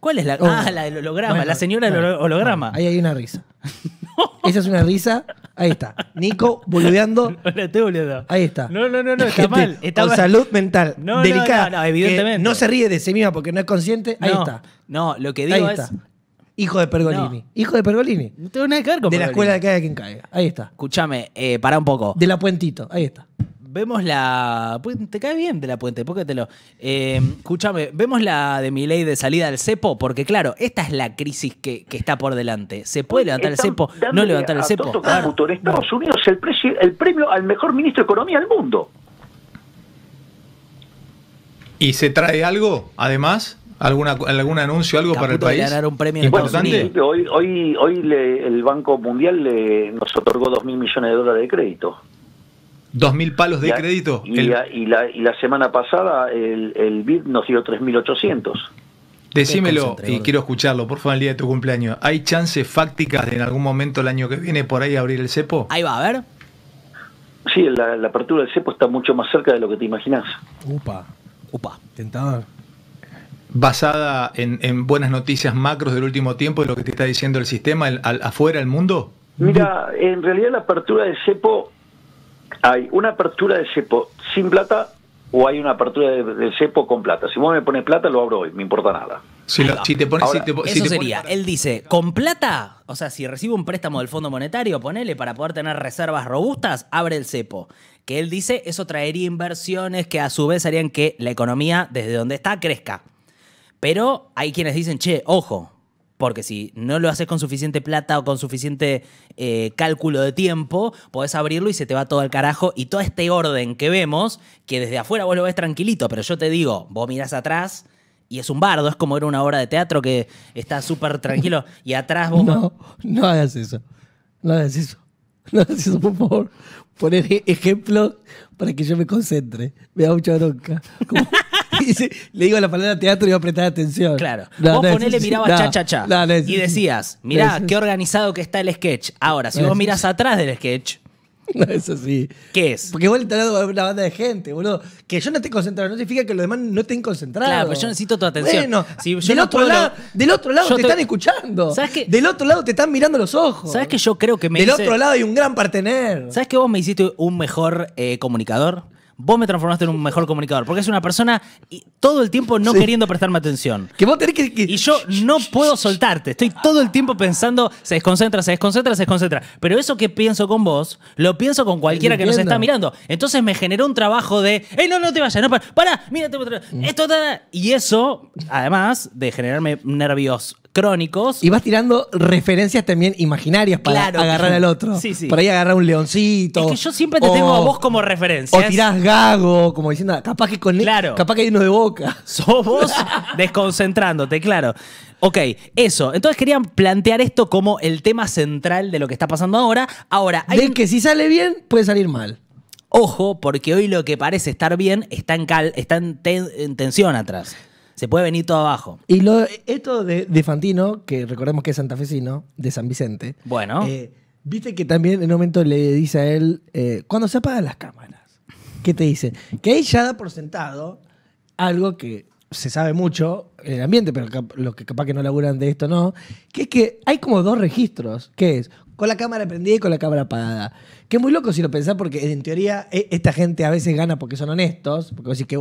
¿Cuál es la? Oh. Ah, la del holograma, la señora del holograma. ahí hay una risa. Esa es una risa. Ahí está. Nico boludeando. No, estoy Ahí está. No, no, no, no está mal. Está con salud mental. No, No, no, evidentemente. no se ríe de sí misma porque no es consciente. Ahí está. No, lo que digo Ahí es. Hijo de Pergolini. Hijo de Pergolini. No tengo nada que ver con De la escuela de caiga quien caiga. Ahí está. Escúchame, eh, pará un poco. De la Puentito. Ahí está vemos la. Te cae bien de la puente, póquetelo. Em, escúchame, vemos la de mi ley de salida del cepo, porque claro, esta es la crisis que, está por delante. ¿Se puede levantar el cepo? ¿No levantar el cepo? En Estados Unidos el, el premio al mejor ministro de Economía del mundo. ¿Y se trae algo, además? ¿Alguna, ¿Algún anuncio, algo para el país? ganar un premio importante. Hoy, hoy, hoy el Banco Mundial le, nos otorgó mil millones de dólares de crédito. Dos mil palos de crédito. Y, la, semana pasada el, BID nos dio 3.800. Decímelo, y quiero escucharlo, por favor, el día de tu cumpleaños. ¿Hay chances fácticas de en algún momento el año que viene por ahí abrir el cepo? Ahí va, a ver. Sí, la, apertura del cepo está mucho más cerca de lo que te imaginas. Upa, upa, tentador. Basada en, buenas noticias macros del último tiempo, de lo que te está diciendo el sistema afuera, el mundo. Mira, en realidad la apertura del cepo hay una apertura de cepo sin plata o hay una apertura de, cepo con plata. Si vos me pones plata, lo abro hoy, me importa nada. Si, te pones, si te, eso sería, él dice, con plata, o sea, si recibe un préstamo del Fondo Monetario, ponele, para poder tener reservas robustas, abre el cepo. Que él dice, eso traería inversiones que a su vez harían que la economía, desde donde está, crezca. Pero hay quienes dicen, che, ojo, porque si no lo haces con suficiente plata o con suficiente eh, cálculo de tiempo, podés abrirlo y se te va todo al carajo. Y todo este orden que vemos, que desde afuera vos lo ves tranquilito, pero yo te digo, vos mirás atrás y es un bardo, es como era una obra de teatro que está súper tranquilo y atrás vos... No, no hagas eso, no hagas eso, no hagas eso, por favor. Poner ejemplo para que yo me concentre, me da mucha bronca. le digo la palabra teatro y va a prestar atención. Claro. vos no, le mirabas cha, cha, cha. y decías, mirá, qué organizado que está el sketch. Ahora, si vos mirás atrás del sketch. No es ¿Qué es? Porque vos le estás una banda de gente, boludo. Que yo no esté concentrado no significa que los demás no estén concentrados. Claro, pero yo necesito tu atención. del, otro lado, del otro lado te, están escuchando. Del otro lado te están mirando los ojos. ¿Sabes que yo creo que me Del otro lado hay un gran partener. ¿Sabes que vos me hiciste un mejor eh, comunicador? vos me transformaste en un mejor comunicador. Porque es una persona todo el tiempo no queriendo prestarme atención. Y yo no puedo soltarte. Estoy todo el tiempo pensando, se desconcentra, se desconcentra, se desconcentra. Pero eso que pienso con vos, lo pienso con cualquiera que nos está mirando. Entonces me generó un trabajo de, ¡eh, no, no te vayas! No, para, mira mm. esto, Y eso, además de generarme nervios crónicos. Y vas tirando referencias también imaginarias para agarrar al otro. para sí. Por ahí agarrar un leoncito. Es que yo siempre te tengo a vos como referencia. O tirás gago, como diciendo, capaz que con claro. capaz que hay uno de boca. Sos desconcentrándote, claro. Ok, eso. Entonces querían plantear esto como el tema central de lo que está pasando ahora. Ahora, hay que si sale bien, puede salir mal. Ojo, porque hoy lo que parece estar bien está en, está en tensión atrás se puede venir todo abajo. Y lo, esto de, Fantino, que recordemos que es santafesino, de San Vicente. Bueno. Eh, viste que también en un momento le dice a él, eh, cuando se apagan las cámaras, ¿qué te dice? Que ahí ya da por sentado algo que se sabe mucho en el ambiente, pero los que capaz que no laburan de esto no, que es que hay como dos registros, que es con la cámara prendida y con la cámara apagada. Que es muy loco si lo pensás porque en teoría eh, esta gente a veces gana porque son honestos, porque que...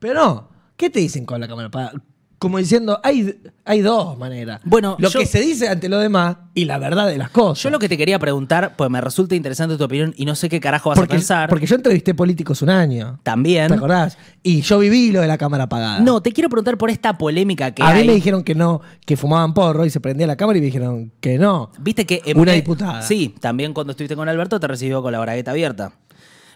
Pero no, ¿Qué te dicen con la cámara apagada? Como diciendo, hay, hay dos maneras. Bueno, lo que se dice ante lo demás y la verdad de las cosas. Yo lo que te quería preguntar, pues me resulta interesante tu opinión y no sé qué carajo vas a pensar. Porque yo entrevisté políticos un año. También. ¿Te acordás? Y yo viví lo de la cámara apagada. No, te quiero preguntar por esta polémica que a hay. mí me dijeron que no, que fumaban porro y se prendía la cámara y me dijeron que no. Viste que. Una diputada. Sí, también cuando estuviste con Alberto te recibió con la bragueta abierta.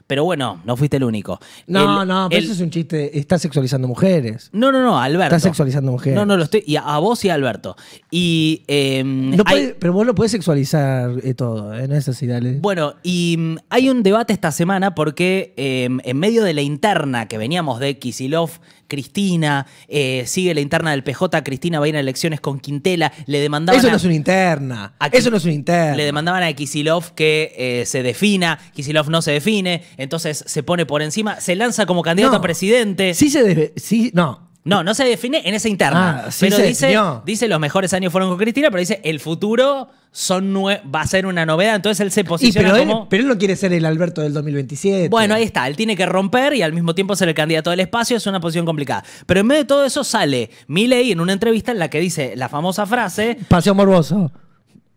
Pero bueno, no fuiste el único. No, no, pero eso es un chiste. Estás sexualizando mujeres. No, no, no, Alberto. Estás sexualizando mujeres. No, no, lo estoy. Y a, vos y a Alberto. Y. Em, no pero vos lo podés sexualizar eh, todo, eh, No es así, dale. Bueno, y mm, hay un debate esta semana porque em, en medio de la interna que veníamos de Kisilov. Cristina, eh, sigue la interna del PJ, Cristina va a ir a elecciones con Quintela, le demandaban... Eso no es una interna, eso no es una interna. Le demandaban a Kisilov que se defina, Kisilov no se define, entonces se pone por encima, se lanza como candidato a presidente. Sí se sí, no. No, no se define en esa interna. Ah, pero dice, dice los mejores años fueron con Cristina, pero dice el futuro son va a ser una novedad, entonces él se posiciona pero como... pero él no quiere ser el Alberto del 2027. Bueno, ahí está, él tiene que romper y al mismo tiempo ser el candidato del espacio, es una posición complicada. Pero en medio de todo eso sale Milei en una entrevista en la que dice la famosa frase... Pasión morboso.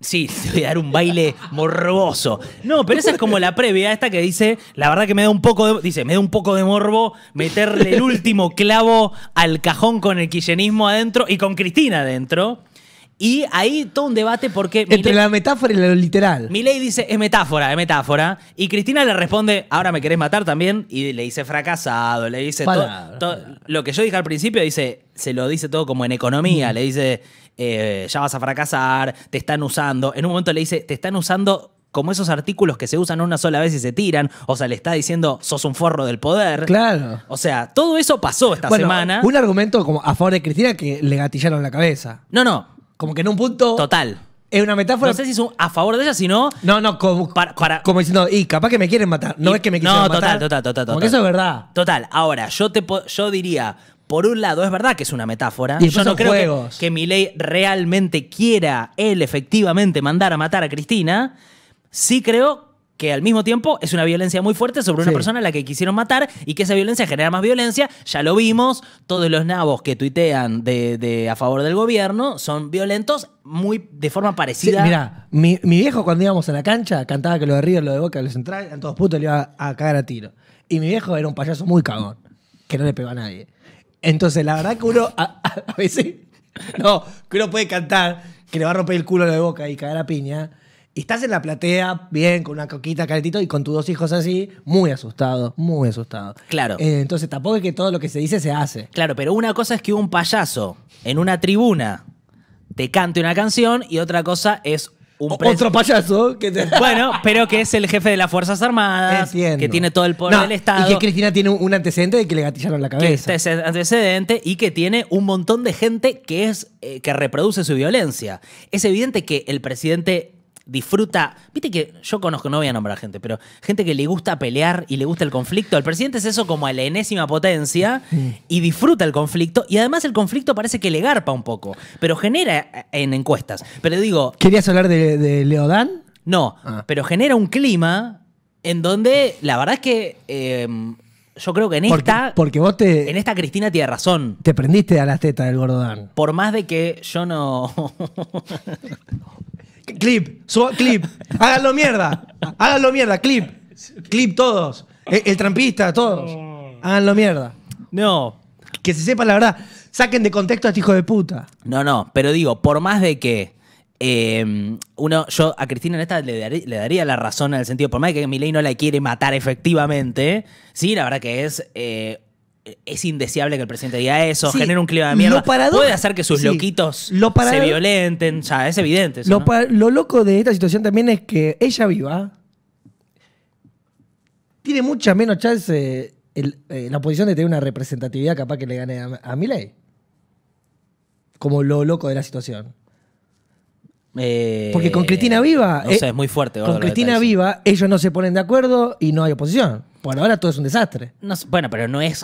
Sí, voy a dar un baile morboso. No, pero esa es como la previa esta que dice, la verdad que me da un poco de, dice, me da un poco de morbo meterle el último clavo al cajón con el quillenismo adentro y con Cristina adentro. Y ahí todo un debate porque... Entre la metáfora y lo literal. ley dice, es metáfora, es metáfora. Y Cristina le responde, ahora me querés matar también. Y le dice fracasado, le dice todo. lo que yo dije al principio, dice, se lo dice todo como en economía. Mm. Le dice, eh, ya vas a fracasar, te están usando. En un momento le dice, te están usando como esos artículos que se usan una sola vez y se tiran. O sea, le está diciendo, sos un forro del poder. Claro. O sea, todo eso pasó esta semana. Un argumento como a favor de Cristina que le gatillaron la cabeza. No, no. Como que en un punto. Total. Es una metáfora. No sé si es a favor de ella, sino. No, no, como, como diciendo, y capaz que me quieren matar. No es que me quieren matar. No, total, total, total. Porque eso es verdad. Total. Ahora, yo, te, yo diría, por un lado, es verdad que es una metáfora. Y Yo no creo que, mi ley realmente quiera él efectivamente mandar a matar a Cristina. Sí creo que al mismo tiempo es una violencia muy fuerte sobre una persona a la que quisieron matar y que esa violencia genera más violencia. Ya lo vimos, todos los nabos que tuitean de, a favor del gobierno son violentos muy de forma parecida. mira, mi, viejo cuando íbamos a la cancha cantaba que lo de lo de Boca, lo de Central, en todos putos, le iba a, a cagar a tiro. Y mi viejo era un payaso muy cagón, que no le pegó a nadie. Entonces, la verdad que uno a, veces. No, que uno puede cantar, que le va a romper el culo a de boca y caer a piña. Y estás en la platea, bien, con una coquita, calentito y con tus dos hijos así, muy asustado, muy asustado. Claro. Eh, entonces tampoco es que todo lo que se dice se hace. Claro, pero una cosa es que un payaso en una tribuna te cante una canción y otra cosa es otro payaso. Bueno, pero que es el jefe de las Fuerzas Armadas, que tiene todo el poder del Estado. Y que Cristina tiene un antecedente de que le gatillaron la cabeza. Este es ese antecedente y que tiene un montón de gente que es eh, que reproduce su violencia. Es evidente que el presidente disfruta. Viste que yo conozco, no voy a nombrar gente, pero gente que le gusta pelear y le gusta el conflicto. El presidente es eso como a la enésima potencia y disfruta el conflicto. Y además el conflicto parece que le garpa un poco, pero genera eh, en encuestas. Pero digo. ¿Querías hablar de, Leodán? No, ah. pero genera un clima en donde la verdad es que. Em, yo creo que en esta. Porque vos te. En esta Cristina tiene razón. Te prendiste a las tetas del Gordodán. Por más de que yo no. clip, su clip, háganlo mierda, háganlo mierda, clip, clip todos, e, el, trampista, todos, háganlo mierda. No. Que se sepa la verdad, saquen de contexto a este hijo de puta. No, no, pero digo, por más de que eh, uno, yo a Cristina en esta le, daría la razón en el sentido, por más de que Milei no la quiere matar efectivamente, sí, la verdad que es... Eh, eh, es indeseable que el presidente diga eso, genera un clima de mierda. Puede hacer que sus loquitos lo se violenten, o sea, es evidente. lo, loco de esta situación también es que ella viva tiene mucha menos chance eh, la oposición de tener una representatividad capaz que le gane a, Miley. Como lo loco de la situación. Eh, Porque con Cristina Viva. No es muy fuerte. con Cristina Viva, ellos no se ponen de acuerdo y no hay oposición. Por ahora todo es un desastre. No, bueno, pero no es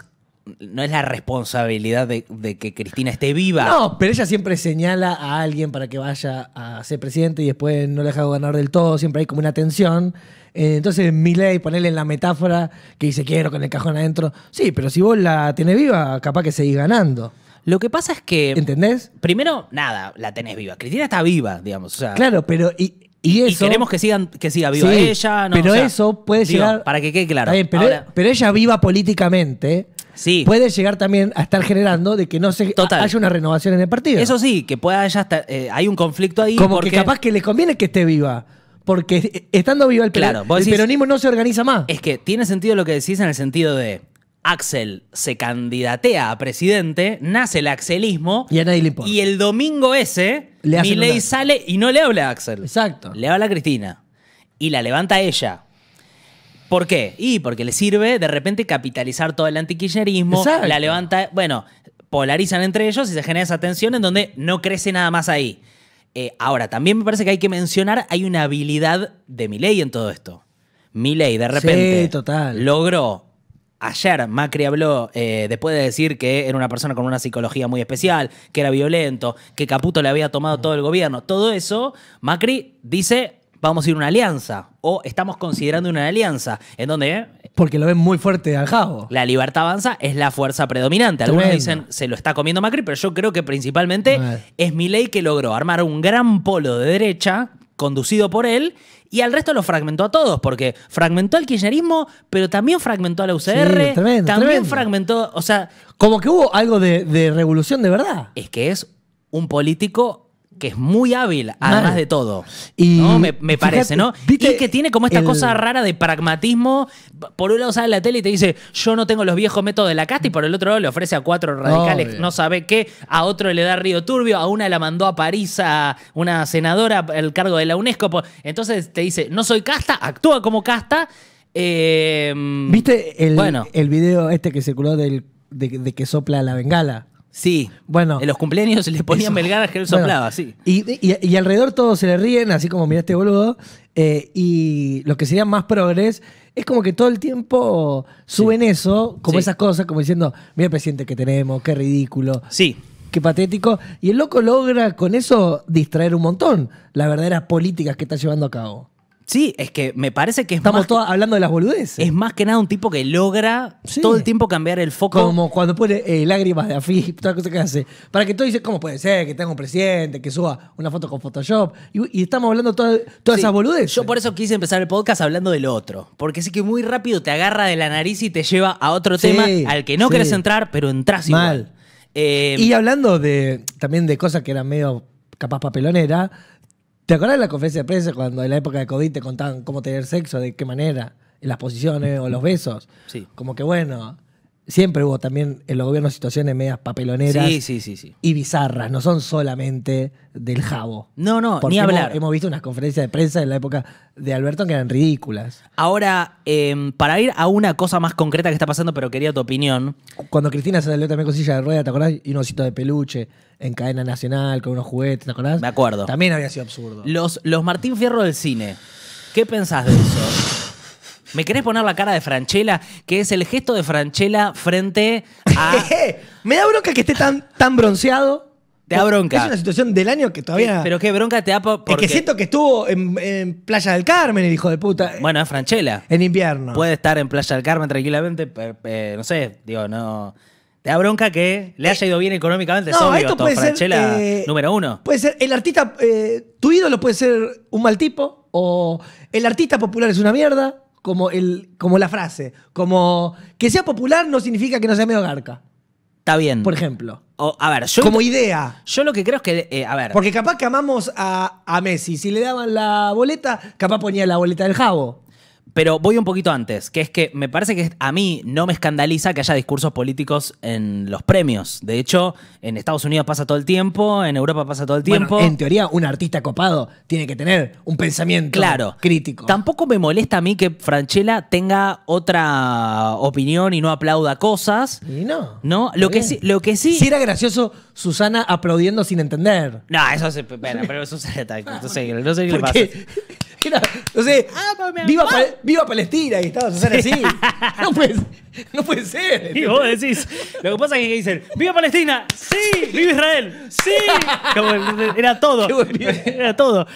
no es la responsabilidad de, que Cristina esté viva. No, pero ella siempre señala a alguien para que vaya a ser presidente y después no le ha dejado ganar del todo, siempre hay como una tensión. Entonces, eh, entonces, Milei, ponerle en la metáfora que dice quiero con el cajón adentro. Sí, pero si vos la tenés viva, capaz que seguís ganando. Lo que pasa es que. ¿Entendés? Primero, nada, la tenés viva. Cristina está viva, digamos. claro, pero y, queremos que, sigan, que siga viva ella. No, pero eso puede llegar. Para que quede claro. pero, pero, ella viva políticamente puede llegar también a estar generando de que no se haya una renovación en el partido. Eso sí, que pueda haya hasta, eh, hay un conflicto ahí. Como porque... que capaz que le conviene que esté viva. Porque estando viva el, peronismo no se organiza más. Es que tiene sentido lo que decís en el sentido de Axel se candidatea a presidente, nace el axelismo. Y el domingo ese, le sale y no le habla a Axel. Exacto. Le habla a Cristina. Y la levanta ella. ¿Por qué? Y porque le sirve de repente capitalizar todo el antiquillerismo, la levanta, bueno, polarizan entre ellos y se genera esa tensión en donde no crece nada más ahí. Eh, ahora, también me parece que hay que mencionar, hay una habilidad de Milei en todo esto. Milei de repente total. logró Ayer Macri habló, eh, después de decir que era una persona con una psicología muy especial, que era violento, que Caputo le había tomado todo el gobierno, todo eso, Macri dice, vamos a ir a una alianza o estamos considerando una alianza en donde... Porque lo ven muy fuerte al Jabo. La libertad avanza es la fuerza predominante. Algunos dicen se lo está comiendo Macri, pero yo creo que principalmente es Milei que logró armar un gran polo de derecha conducido por él y al resto lo fragmentó a todos, porque fragmentó al kirchnerismo, pero también fragmentó a la UCR, también fragmentó, o sea... Como que hubo algo de, de revolución de verdad. Es que es un político que es muy hábil, además de todo. Y me, parece, ¿no? y que tiene como esta cosa rara de pragmatismo. Por un lado sale la tele y te dice, yo no tengo los viejos métodos de la casta, y por el otro lado le ofrece a cuatro radicales, no sabe qué, a otro le da Río Turbio, a una la mandó a París a una senadora el cargo de la UNESCO. Entonces te dice, no soy casta, actúa como casta. Eh, ¿Viste el, el video este que circuló del, de, de que sopla la bengala? Sí. Bueno. En los cumpleaños le ponían melganas que él soplaba, sí. Y, alrededor todos se le ríen, así como mira este boludo. Eh, y lo que sería más progres es como que todo el tiempo suben eso, como esas cosas, como diciendo, mira el presidente que tenemos, qué ridículo. Sí. Qué patético. Y el loco logra con eso distraer un montón las verdaderas políticas que está llevando a cabo. Sí, es que me parece que es Estamos más. Estamos hablando de las boludeces. Es más que nada un tipo que logra todo el tiempo cambiar el foco. Como cuando pone eh, lágrimas de AFIP, toda cosa que hace. Para que tú dices, ¿cómo puede ser que tenga un presidente, que suba una foto con Photoshop? Y, estamos hablando todas esas boludeces. Yo por eso quise empezar el podcast hablando del otro. Porque sé que muy rápido te agarra de la nariz y te lleva a otro tema al que no querés entrar, pero entras igual. Eh, y hablando de también de cosas que eran medio capaz papelonera ¿Te acuerdas de la conferencia de prensa cuando en la época de COVID te contaban cómo tener sexo, de qué manera? las posiciones o los besos. Sí. Como que bueno, siempre hubo también en los gobiernos situaciones medias papeloneras y bizarras, no son solamente del jabo. No, no, ni hablar. Hemos, visto unas conferencias de prensa en la época de Alberto que eran ridículas. Ahora, em, para ir a una cosa más concreta que está pasando, pero quería tu opinión. Cuando Cristina se salió también con silla de rueda, ¿te acordás? Y un osito de peluche en cadena nacional con unos juguetes, ¿te acordás? Me acuerdo. También había sido absurdo. Los, los Martín Fierro del cine. ¿Qué pensás de eso? ¿Me querés poner la cara de Franchella? Que es el gesto de Franchella frente a. Me da bronca que esté tan, tan bronceado. Te da bronca. Es una situación del año que todavía. Eh, pero qué bronca te da porque. Es que siento que estuvo en, Playa del Carmen, el hijo de puta. Bueno, es Franchella. En invierno. Puede estar en Playa del Carmen tranquilamente, no sé, digo, no. Te da bronca que le haya ido bien económicamente, No, esto puede ser, eh, número uno. Puede ser, el artista, eh, tu ídolo puede ser un mal tipo, o el artista popular es una mierda, como, el, como la frase, como que sea popular no significa que no sea medio garca. Está bien. Por ejemplo. a ver, yo. Como idea. Yo lo que creo es que. Eh, a ver. Porque capaz que amamos a, a, Messi. Si le daban la boleta, capaz ponía la boleta del jabo. Pero voy un poquito antes, que es que me parece que a mí no me escandaliza que haya discursos políticos en los premios. De hecho, en Estados Unidos pasa todo el tiempo, en Europa pasa todo el tiempo. en teoría, un artista copado tiene que tener un pensamiento claro. crítico. Tampoco me molesta a mí que Franchella tenga otra opinión y no aplauda cosas. Y no. ¿No? Lo que, sí, lo que sí. era gracioso Susana aplaudiendo sin entender. No, eso es. pero No no sé qué le pasa no sé, ah, viva, Palestina y estabas a hacer así. No puede, ser. Y vos decís, lo que pasa es que dicen, viva Palestina, sí, viva Israel, sí. era todo, era todo.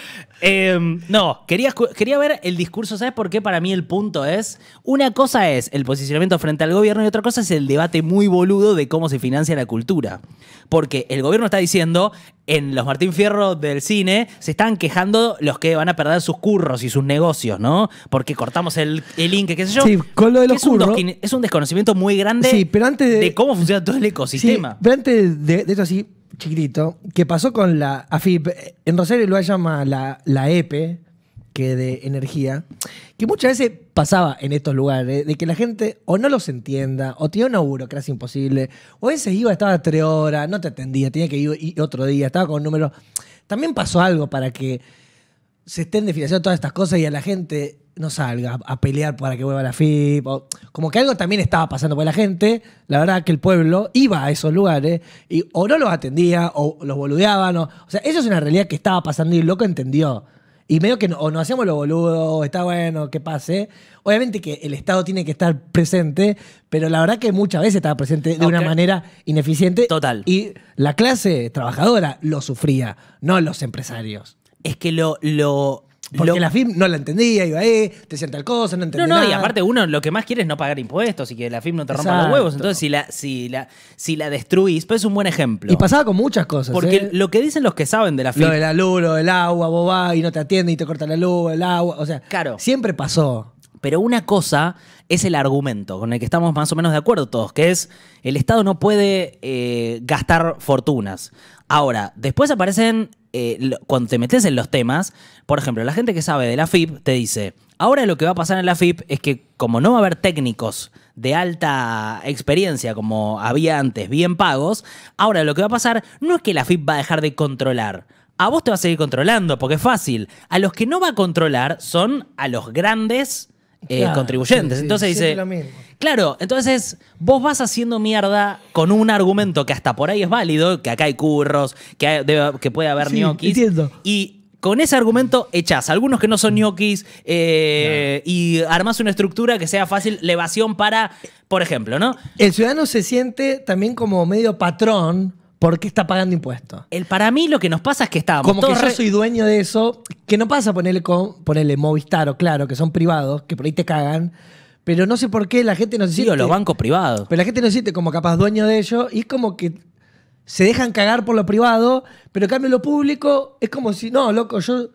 Em, no, quería, quería ver el discurso, ¿sabes por qué? Para mí el punto es, una cosa es el posicionamiento frente al gobierno y otra cosa es el debate muy boludo de cómo se financia la cultura. Porque el gobierno está diciendo, en los Martín Fierro del cine se están quejando los que van a perder sus curros y sus negocios, ¿no? Porque cortamos el, el link, qué sé yo. Sí, con lo de los curros. es un desconocimiento muy grande de, cómo funciona todo el ecosistema. pero antes de, de eso, sí, chiquitito, que pasó con la AFIP. En Rosario lo llama la, la EPE, que de energía, que muchas veces pasaba en estos lugares, eh, de que la gente o no los entienda, o tenía una burocracia imposible, o a veces iba, estaba tres horas, no te atendía, tenía que ir otro día, estaba con números. También pasó algo para que se estén desfinanciando todas estas cosas y a la gente no salga a pelear para que vuelva la FIP. como que algo también estaba pasando, por la gente, la verdad que el pueblo iba a esos lugares y o no los atendía o los boludeaban. O, sea, eso es una realidad que estaba pasando y el loco entendió. Y medio que no, o nos hacíamos los boludos, está bueno, que pase. Obviamente que el Estado tiene que estar presente, pero la verdad que muchas veces estaba presente de una manera ineficiente. Total. Y la clase trabajadora lo sufría, no los empresarios. Es que lo, lo porque la FIM no la entendía, iba, ahí, eh, te decían tal cosa, no entendía. No, no, y aparte uno lo que más quiere es no pagar impuestos y que la FIM no te rompa los huevos. Entonces, si la, si la, si la destruís, pues es un buen ejemplo. Y pasaba con muchas cosas. Porque eh. lo que dicen los que saben de la FIM. Lo del la el del agua, vos y no te atiende y te corta la luz, el agua. O sea, siempre pasó. Pero una cosa es el argumento con el que estamos más o menos de acuerdo todos, que es el Estado no puede eh, gastar fortunas. Ahora, después aparecen eh, cuando te metes en los temas, por ejemplo, la gente que sabe de la FIP te dice, ahora lo que va a pasar en la FIP es que como no va a haber técnicos de alta experiencia como había antes, bien pagos, ahora lo que va a pasar no es que la FIP va a dejar de controlar. A vos te va a seguir controlando, porque es fácil. A los que no va a controlar son a los grandes eh, contribuyentes. entonces dice. Claro, entonces vos vas haciendo mierda con un argumento que hasta por ahí es válido, que acá hay curros, que, que puede haber ñoquis. Y con ese argumento echás algunos que no son ñoquis eh, y armás una estructura que sea fácil, levación para, por ejemplo, ¿no? El ciudadano se siente también como medio patrón ¿Por qué está pagando impuestos? El, para mí lo que nos pasa es que está... Como que yo soy dueño de eso, que no pasa ponerle con ponerle Movistar o claro, que son privados, que por ahí te cagan. Pero no sé por qué la gente no se sí, o los bancos privados. Pero la gente no se siente como capaz dueño de ellos y es como que se dejan cagar por lo privado, pero en cambio lo público es como si, no, loco, yo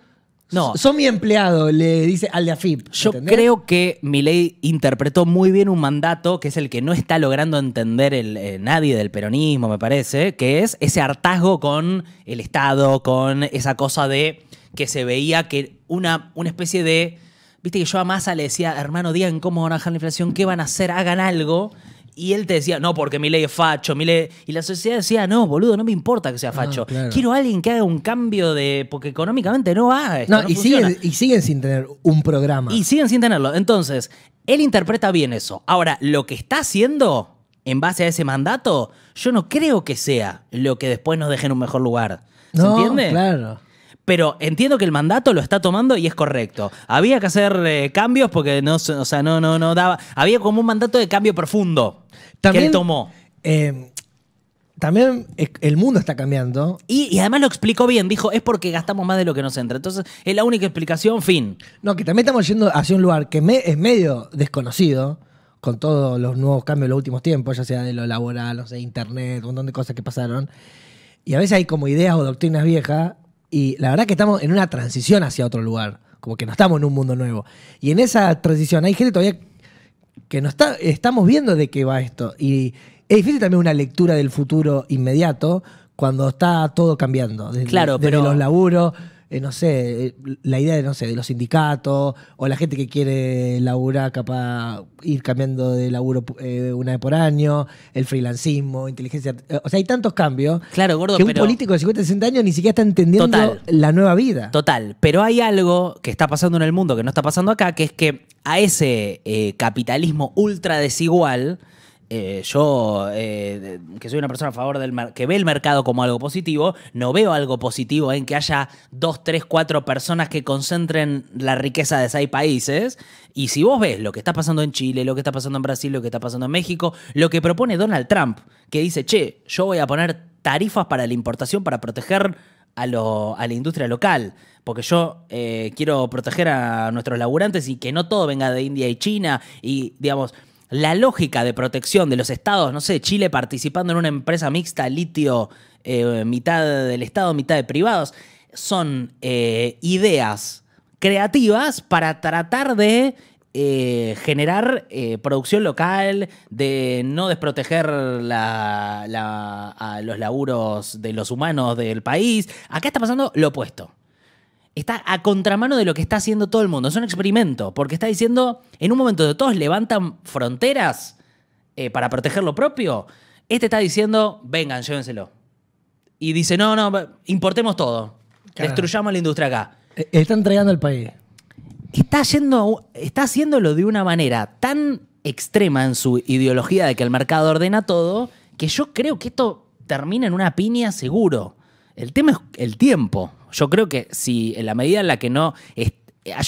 no. Son mi empleado, le dice al de AFIP. Yo creo que ley interpretó muy bien un mandato que es el que no está logrando entender el, eh, nadie del peronismo, me parece, que es ese hartazgo con el Estado, con esa cosa de que se veía que una, una especie de. Viste que yo a Massa le decía, hermano, digan cómo van a bajar la inflación, qué van a hacer, hagan algo. Y él te decía, no, porque mi ley es facho, mi ley... Y la sociedad decía, no, boludo, no me importa que sea ah, facho. Quiero a alguien que haga un cambio de... Porque económicamente no va. y, siguen, sin tener un programa. Y siguen sin tenerlo. Entonces, él interpreta bien eso. Ahora, lo que está haciendo en base a ese mandato, yo no creo que sea lo que después nos deje en un mejor lugar. ¿Se no, entiende? Claro. Pero entiendo que el mandato lo está tomando y es correcto. Había que hacer eh, cambios porque no, o sea, no, no, no daba. Había como un mandato de cambio profundo. También, tomó. Eh, también el mundo está cambiando. Y, además lo explicó bien, dijo, es porque gastamos más de lo que nos entra. Entonces, es la única explicación, fin. No, que también estamos yendo hacia un lugar que es medio desconocido, con todos los nuevos cambios de los últimos tiempos, ya sea de lo laboral, no sé, internet, un montón de cosas que pasaron. Y a veces hay como ideas o doctrinas viejas, y la verdad que estamos en una transición hacia otro lugar, como que no estamos en un mundo nuevo. Y en esa transición hay gente todavía que no está, estamos viendo de qué va esto. Y es difícil también una lectura del futuro inmediato cuando está todo cambiando. claro, pero... los laburos eh, no sé, eh, la idea de, no sé, de los sindicatos o la gente que quiere laburar, capaz ir cambiando de laburo eh, una vez por año, el freelancismo, inteligencia. o sea, hay tantos cambios claro, gordo, que un político de 50, 60 años ni siquiera está entendiendo la nueva vida. Total, pero hay algo que está pasando en el mundo que no está pasando acá, que es que a ese capitalismo ultra desigual, eh, yo, eh, que soy una persona a favor del que ve el mercado como algo positivo, no veo algo positivo en que haya dos, tres, cuatro personas que concentren la riqueza de seis países. Y si vos ves lo que está pasando en Chile, lo que está pasando en Brasil, lo que está pasando en México, lo que propone Donald Trump, que dice, che, yo voy a poner tarifas para la importación para proteger a, la industria local, porque yo eh, quiero proteger a nuestros laburantes y que no todo venga de India y China y, digamos, la lógica de protección de los estados, no sé, Chile participando en una empresa mixta litio, eh, mitad del estado, mitad de privados, son eh, ideas creativas para tratar de eh, generar producción local, de no desproteger a los laburos de los humanos del país. Acá está pasando lo opuesto está a contramano de lo que está haciendo todo el mundo. Es un experimento, porque está diciendo, en un momento de todos levantan fronteras eh, para proteger lo propio, este está diciendo, vengan, llévenselo. Y dice, no, no, importemos todo. Destruyamos la industria acá. E-, está entregando el país. Está, está haciéndolo de una manera tan extrema en su ideología de que el mercado ordena todo, que yo creo que esto termina en una piña seguro. El tema es el tiempo. Yo creo que si en la medida en la que no hay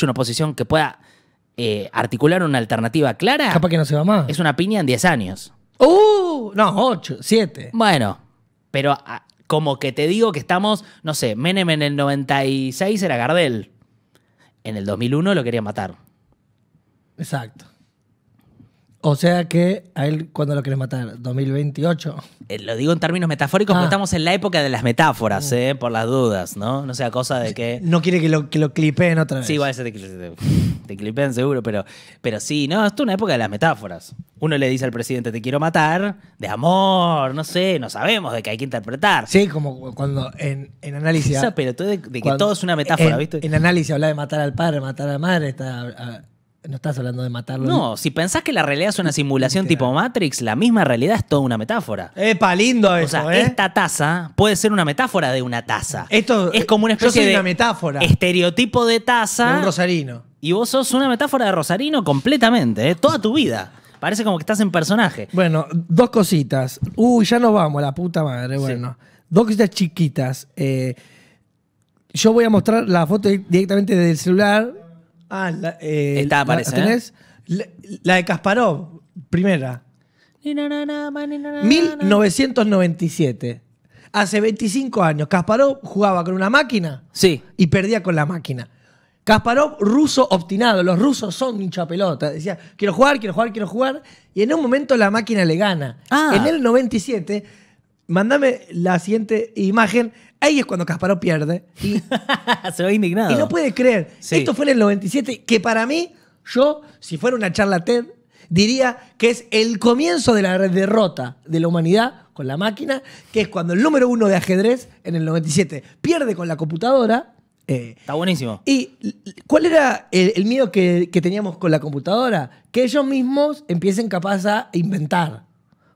una oposición que pueda eh, articular una alternativa clara. Capaz que no se va más. Es una piña en 10 años. ¡Uh! No, 8, 7. Bueno, pero ah, como que te digo que estamos, no sé, Menem en el 96 era Gardel. En el 2001 lo quería matar. Exacto. O sea que a él, ¿cuándo lo quiere matar? ¿2028? Eh, lo digo en términos metafóricos porque ah. estamos en la época de las metáforas, mm. eh, Por las dudas, ¿no? No sea cosa de que... No quiere que lo, que lo clipeen otra vez. Sí, igual te, clipeen seguro, pero, pero sí, no, esto es una época de las metáforas. Uno le dice al presidente, te quiero matar, de amor, no sé, no sabemos de qué hay que interpretar. Sí, como cuando en, en análisis... Esa, pero todo que todo es una metáfora, ¿viste? En análisis habla de matar al padre, matar a la madre, está... No estás hablando de matarlo. No, si pensás que la realidad es una simulación tipo Matrix, la misma realidad es toda una metáfora. Epa, lindo eso. O sea, ¿eh? esta taza puede ser una metáfora de una taza. Esto es como una especie una metáfora. estereotipo de taza. De un rosarino. Y vos sos una metáfora de rosarino completamente, ¿eh? toda tu vida. Parece como que estás en personaje. Bueno, dos cositas. Uy, uh, ya nos vamos, la puta madre. Bueno, dos cositas chiquitas. Eh, yo voy a mostrar la foto directamente del celular Ah, eh, ¿eh? la, la, de Kasparov, primera. 1997. Hace 25 años, Kasparov jugaba con una máquina Sí. y perdía con la máquina. Kasparov, ruso obstinado, los rusos son hincha pelota. Decía, quiero jugar, quiero jugar, quiero jugar. Y en un momento la máquina le gana. Ah. En el 97, mandame la siguiente imagen Ahí es cuando Casparo pierde. Y, Se ve indignado. Y no puede creer. Esto fue en el 97, que para mí, yo, si fuera una charla TED, diría que es el comienzo de la derrota de la humanidad con la máquina, que es cuando el número uno de ajedrez, en el 97, pierde con la computadora. Eh, Está buenísimo. ¿Y cuál era el, miedo que, teníamos con la computadora? Que ellos mismos empiecen capaz a inventar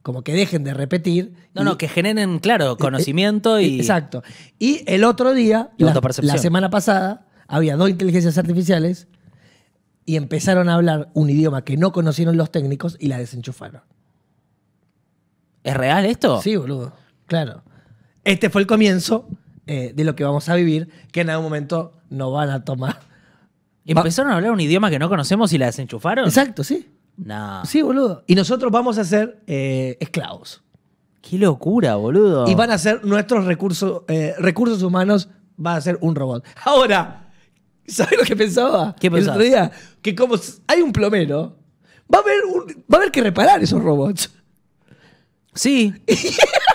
como que dejen de repetir. No, no, que generen, claro, eh, eh, conocimiento y. Eh, exacto. Y el otro día, la, semana pasada, había dos inteligencias artificiales y empezaron a hablar un idioma que no conocieron los técnicos y la desenchufaron. ¿Es real esto? Sí, boludo. Claro. Este fue el comienzo de lo que vamos a vivir, que en algún momento nos van a tomar. ¿Empezaron a hablar un idioma que no conocemos y la desenchufaron? Exacto, sí. No. Sí, boludo. Y nosotros vamos a ser eh, esclavos. Qué locura, boludo. Y van a ser nuestros recursos, eh, recursos humanos, va a ser un robot. Ahora, ¿sabes lo que pensaba? ¿Qué pensaba? El otro día, que como hay un plomero, va a haber, va a haber que reparar esos robots. Sí.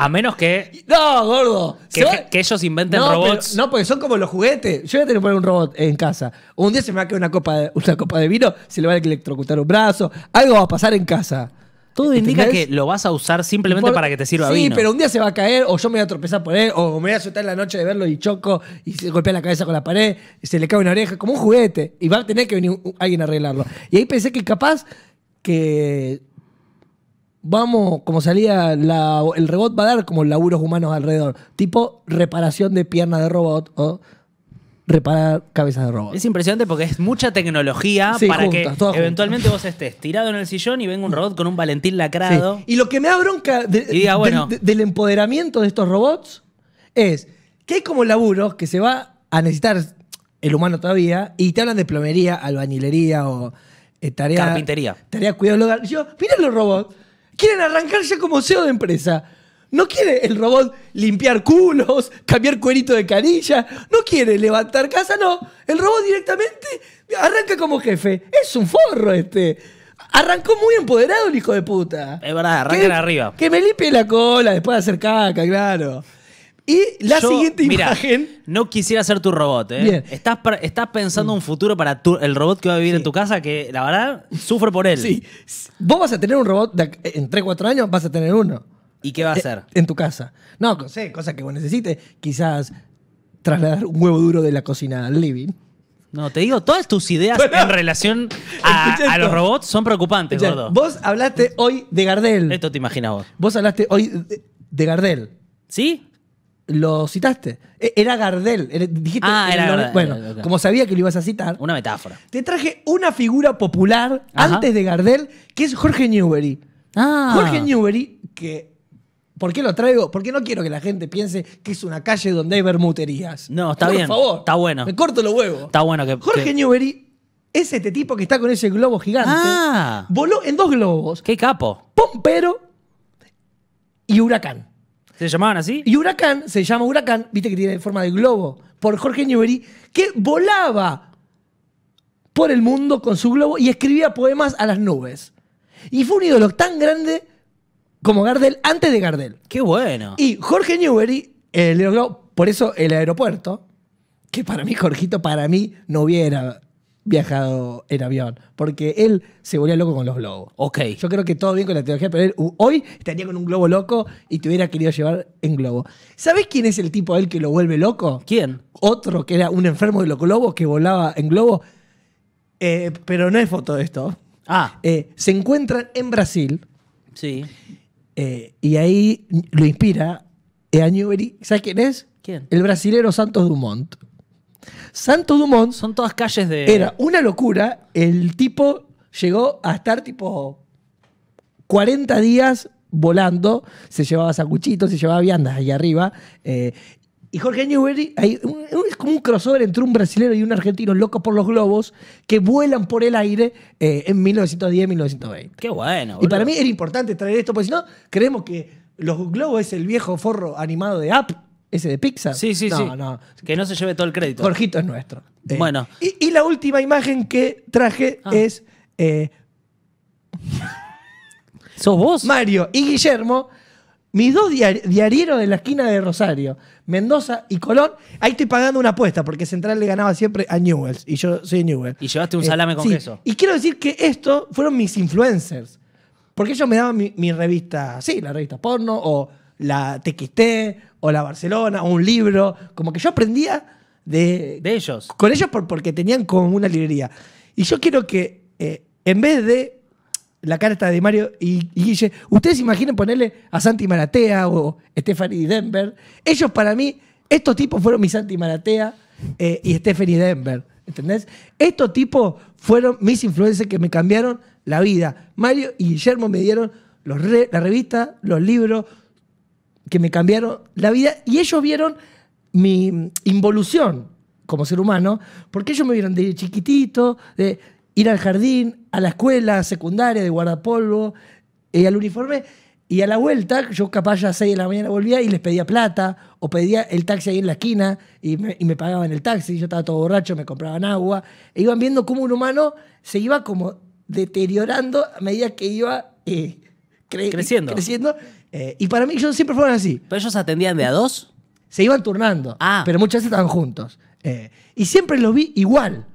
A menos que. No, gordo. Que, ellos inventen robots. no, porque son como los juguetes. Yo voy a tener que poner un robot en casa. Un día se me va a caer una copa de, una copa de vino, se le va a electrocutar un brazo. Algo va a pasar en casa. Todo indica que lo vas a usar simplemente para que te sirva vino. Sí, pero un día se va a caer, o yo me voy a tropezar por él, o me voy a asustar en la noche de verlo y choco y se golpea la cabeza con la pared, y se le cae una oreja, como un juguete, y va a tener que venir alguien a arreglarlo. Y ahí pensé que capaz que vamos, como salía, el robot va a dar como laburos humanos alrededor. Tipo reparación de pierna de robot o reparar cabeza de robot. Es impresionante porque es mucha tecnología para que eventualmente vos estés tirado en el sillón y venga un robot con un Valentín lacrado. Y lo que me da bronca del empoderamiento de estos robots es que hay como laburos que se va a necesitar el humano todavía y te hablan de plomería, albañilería o eh, tarea... Carpintería. Tarea cuidado del hogar. Yo, mira los robots quieren arrancar ya como CEO de empresa. No quiere el robot limpiar culos, cambiar cuerito de canilla, no quiere levantar casa, no. El robot directamente arranca como jefe. Es un forro este. Arrancó muy empoderado el hijo de puta. Es verdad, arrancan arriba. Que me limpie la cola después de hacer caca, claro. Y la siguiente imagen. No quisiera ser tu robot, ¿eh? Estás, pensando un futuro para el robot que va a vivir en tu casa, que la verdad sufre por él. Sí. Vos vas a tener un robot en 3-4 años, vas a tener uno. ¿Y qué va a eh, hacer? En tu casa. No, sé, cosa que vos necesites. Quizás trasladar un huevo duro de la cocina al living. No, te digo, todas tus ideas en relación a, los robots son preocupantes, gordo. Vos hablaste hoy de Gardel. Esto te imaginas vos. Vos hablaste hoy de, de Gardel. ¿Sí? lo citaste. E, era Gardel. dijiste, ah, Bueno, como sabía que lo ibas a citar. Una metáfora. Te traje una figura popular antes de Gardel, que es Jorge Newbery. Ah. Jorge Newbery, que. ¿Por qué lo traigo? Porque no quiero que la gente piense que es una calle donde hay bermuterías. No, está bien. Por favor. Está bueno. Me corto los huevos. Está bueno que. Jorge Newbery es este tipo que está con ese globo gigante. Ah. Voló en dos globos. Qué capo. Pompero y huracán. ¿Se llamaban así? Y Huracán se llama Huracán, viste que tiene forma de globo, por Jorge Newbery, que volaba por el mundo con su globo y escribía poemas a las nubes. Y fue un ídolo tan grande como Gardel antes de Gardel. Qué bueno. Y Jorge Newbery, por eso el aeropuerto, que para mí, Jorgito, para mí no hubiera viajado en avión, porque él se volía loco con los globos. Ok. Yo creo que todo bien con la teología, pero él hoy estaría con un globo loco y te hubiera querido llevar en globo. ¿Sabes quién es el tipo él que lo vuelve loco? ¿Quién? Otro que era un enfermo de los globos que volaba en globo. Eh, pero no es foto de esto. Ah. Eh, se encuentran en Brasil. Sí. Eh, y ahí lo inspira a Newbery. ¿Sabes quién es? ¿Quién? El brasilero Santos Dumont. Santo Dumont. Son todas calles de. Era una locura. El tipo llegó a estar tipo 40 días volando. Se llevaba sacuchitos, se llevaba viandas ahí arriba. Eh, y Jorge Newbery es como un crossover entre un brasileño y un argentino loco por los globos que vuelan por el aire eh, en 1910-1920. Qué bueno. Y para mí era importante traer esto, porque si no, creemos que los globos es el viejo forro animado de App ¿Ese de Pixar? Sí, sí, sí. Que no se lleve todo el crédito. Jorgito es nuestro. Eh, bueno. Y, la última imagen que traje ah. es. Eh, ¿Sos vos? Mario y Guillermo, mis dos diarieros de la esquina de Rosario, Mendoza y Colón. Ahí estoy pagando una apuesta porque Central le ganaba siempre a Newells y yo soy Newell. Y llevaste un salame eh, con eso. Y quiero decir que estos fueron mis influencers. Porque ellos me daban mi, revista, sí, la revista porno o la TXT o la Barcelona, o un libro. Como que yo aprendía de, de ellos. Con ellos porque tenían como una librería. Y yo quiero que, eh, en vez de la carta de Mario y, Guille, ustedes imaginen ponerle a Santi Maratea o Stephanie Denver. Ellos para mí, estos tipos fueron mi Santi Maratea eh, y Stephanie Denver. ¿Entendés? Estos tipos fueron mis influencers que me cambiaron la vida. Mario y Guillermo me dieron los la revista, los libros, que me cambiaron la vida y ellos vieron mi involución como ser humano, porque ellos me vieron de chiquitito, de ir al jardín, a la escuela secundaria, de guardapolvo, y eh, al uniforme. Y a la vuelta, yo capaz ya a 6 de la mañana volvía y les pedía plata, o pedía el taxi ahí en la esquina y me, pagaban el taxi, yo estaba todo borracho, me compraban agua. E iban viendo cómo un humano se iba como deteriorando a medida que iba eh, creciendo eh, y para mí ellos siempre fueron así. ¿Pero ellos atendían de a dos? Se iban turnando, ah. pero muchas veces estaban juntos. Eh, y siempre los vi igual.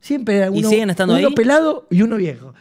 Siempre era uno, uno pelado y uno viejo.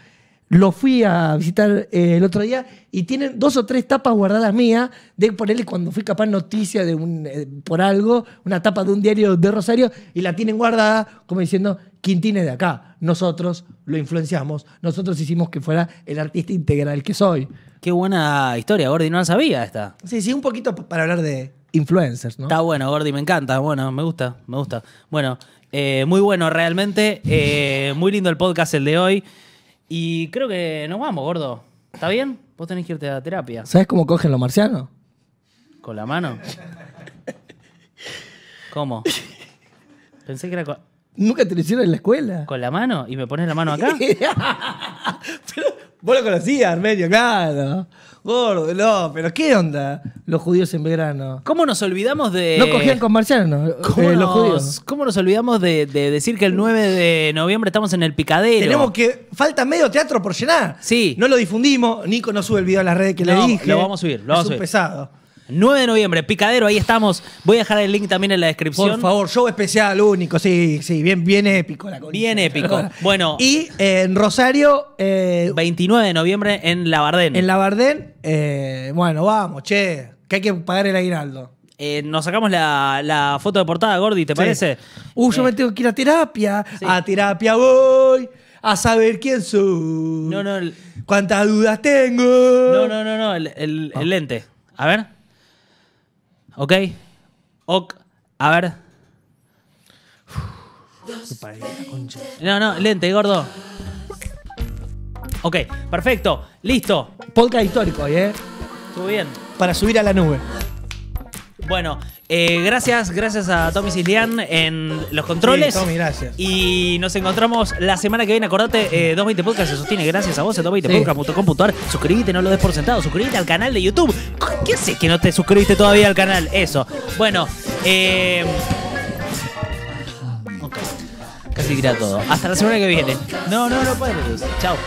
Lo fui a visitar eh, el otro día y tienen dos o tres tapas guardadas mías de ponerle cuando fui capaz noticia de un, por algo, una tapa de un diario de Rosario y la tienen guardada como diciendo Quintín es de acá, nosotros lo influenciamos, nosotros hicimos que fuera el artista integral que soy. Qué buena historia, Gordy, no la sabía esta. Sí, sí, un poquito para hablar de influencers, ¿no? Está bueno, Gordy, me encanta. Bueno, me gusta, me gusta. Bueno, eh, muy bueno realmente. Eh, muy lindo el podcast el de hoy. Y creo que nos vamos, gordo. ¿Está bien? Vos tenés que irte a terapia. ¿Sabes cómo cogen los marcianos? ¿Con la mano? ¿Cómo? Pensé que era con... ¿Nunca te lo hicieron en la escuela? ¿Con la mano? ¿Y me pones la mano acá? Vos lo conocías, Armenio, claro. Gordo, no, pero ¿qué onda los judíos en verano. ¿Cómo nos olvidamos de. No cogían con marcianos, eh, ¿Cómo los judíos. ¿Cómo nos olvidamos de, decir que el 9 de noviembre estamos en el picadero? Tenemos que. Falta medio teatro por llenar. Sí. No lo difundimos. Nico no sube el video a las redes que le dije. Lo vamos a subir, lo vamos a subir. Es un pesado. 9 de noviembre, Picadero, ahí estamos. Voy a dejar el link también en la descripción. Por favor, show especial único, sí, sí, bien, épico la Bien épico. Bueno. Y eh, en Rosario. 29 eh, de noviembre en Labardén. En Labardén, eh, bueno, vamos, che, que hay que pagar el aguinaldo. Eh, nos sacamos la, foto de portada, Gordy, ¿te parece? Uh, yo me tengo que ir a terapia. A terapia voy a saber quién soy. No, no. ¿Cuántas dudas tengo? No, no, no, no. el lente. A ver. ¿Ok? Ok. A ver. No, no, lente, gordo. Ok, perfecto. Listo. Podcast histórico ¿eh? Estuvo bien. Para subir a la nube. Bueno, eh, gracias, gracias a Tommy Silian en los controles. Tommy, gracias. Y nos encontramos la semana que viene. Acordate, eh, 220 Podcast se sostiene gracias a vos en eh, 220podcast.com.ar. Suscríbete, no lo des por sentado. Suscríbete al canal de YouTube. ¿Qué sé que no te suscribiste todavía al canal? Eso. Bueno, eh. Casi tira todo. Hasta la semana que viene. No, no, no puedes. Chao.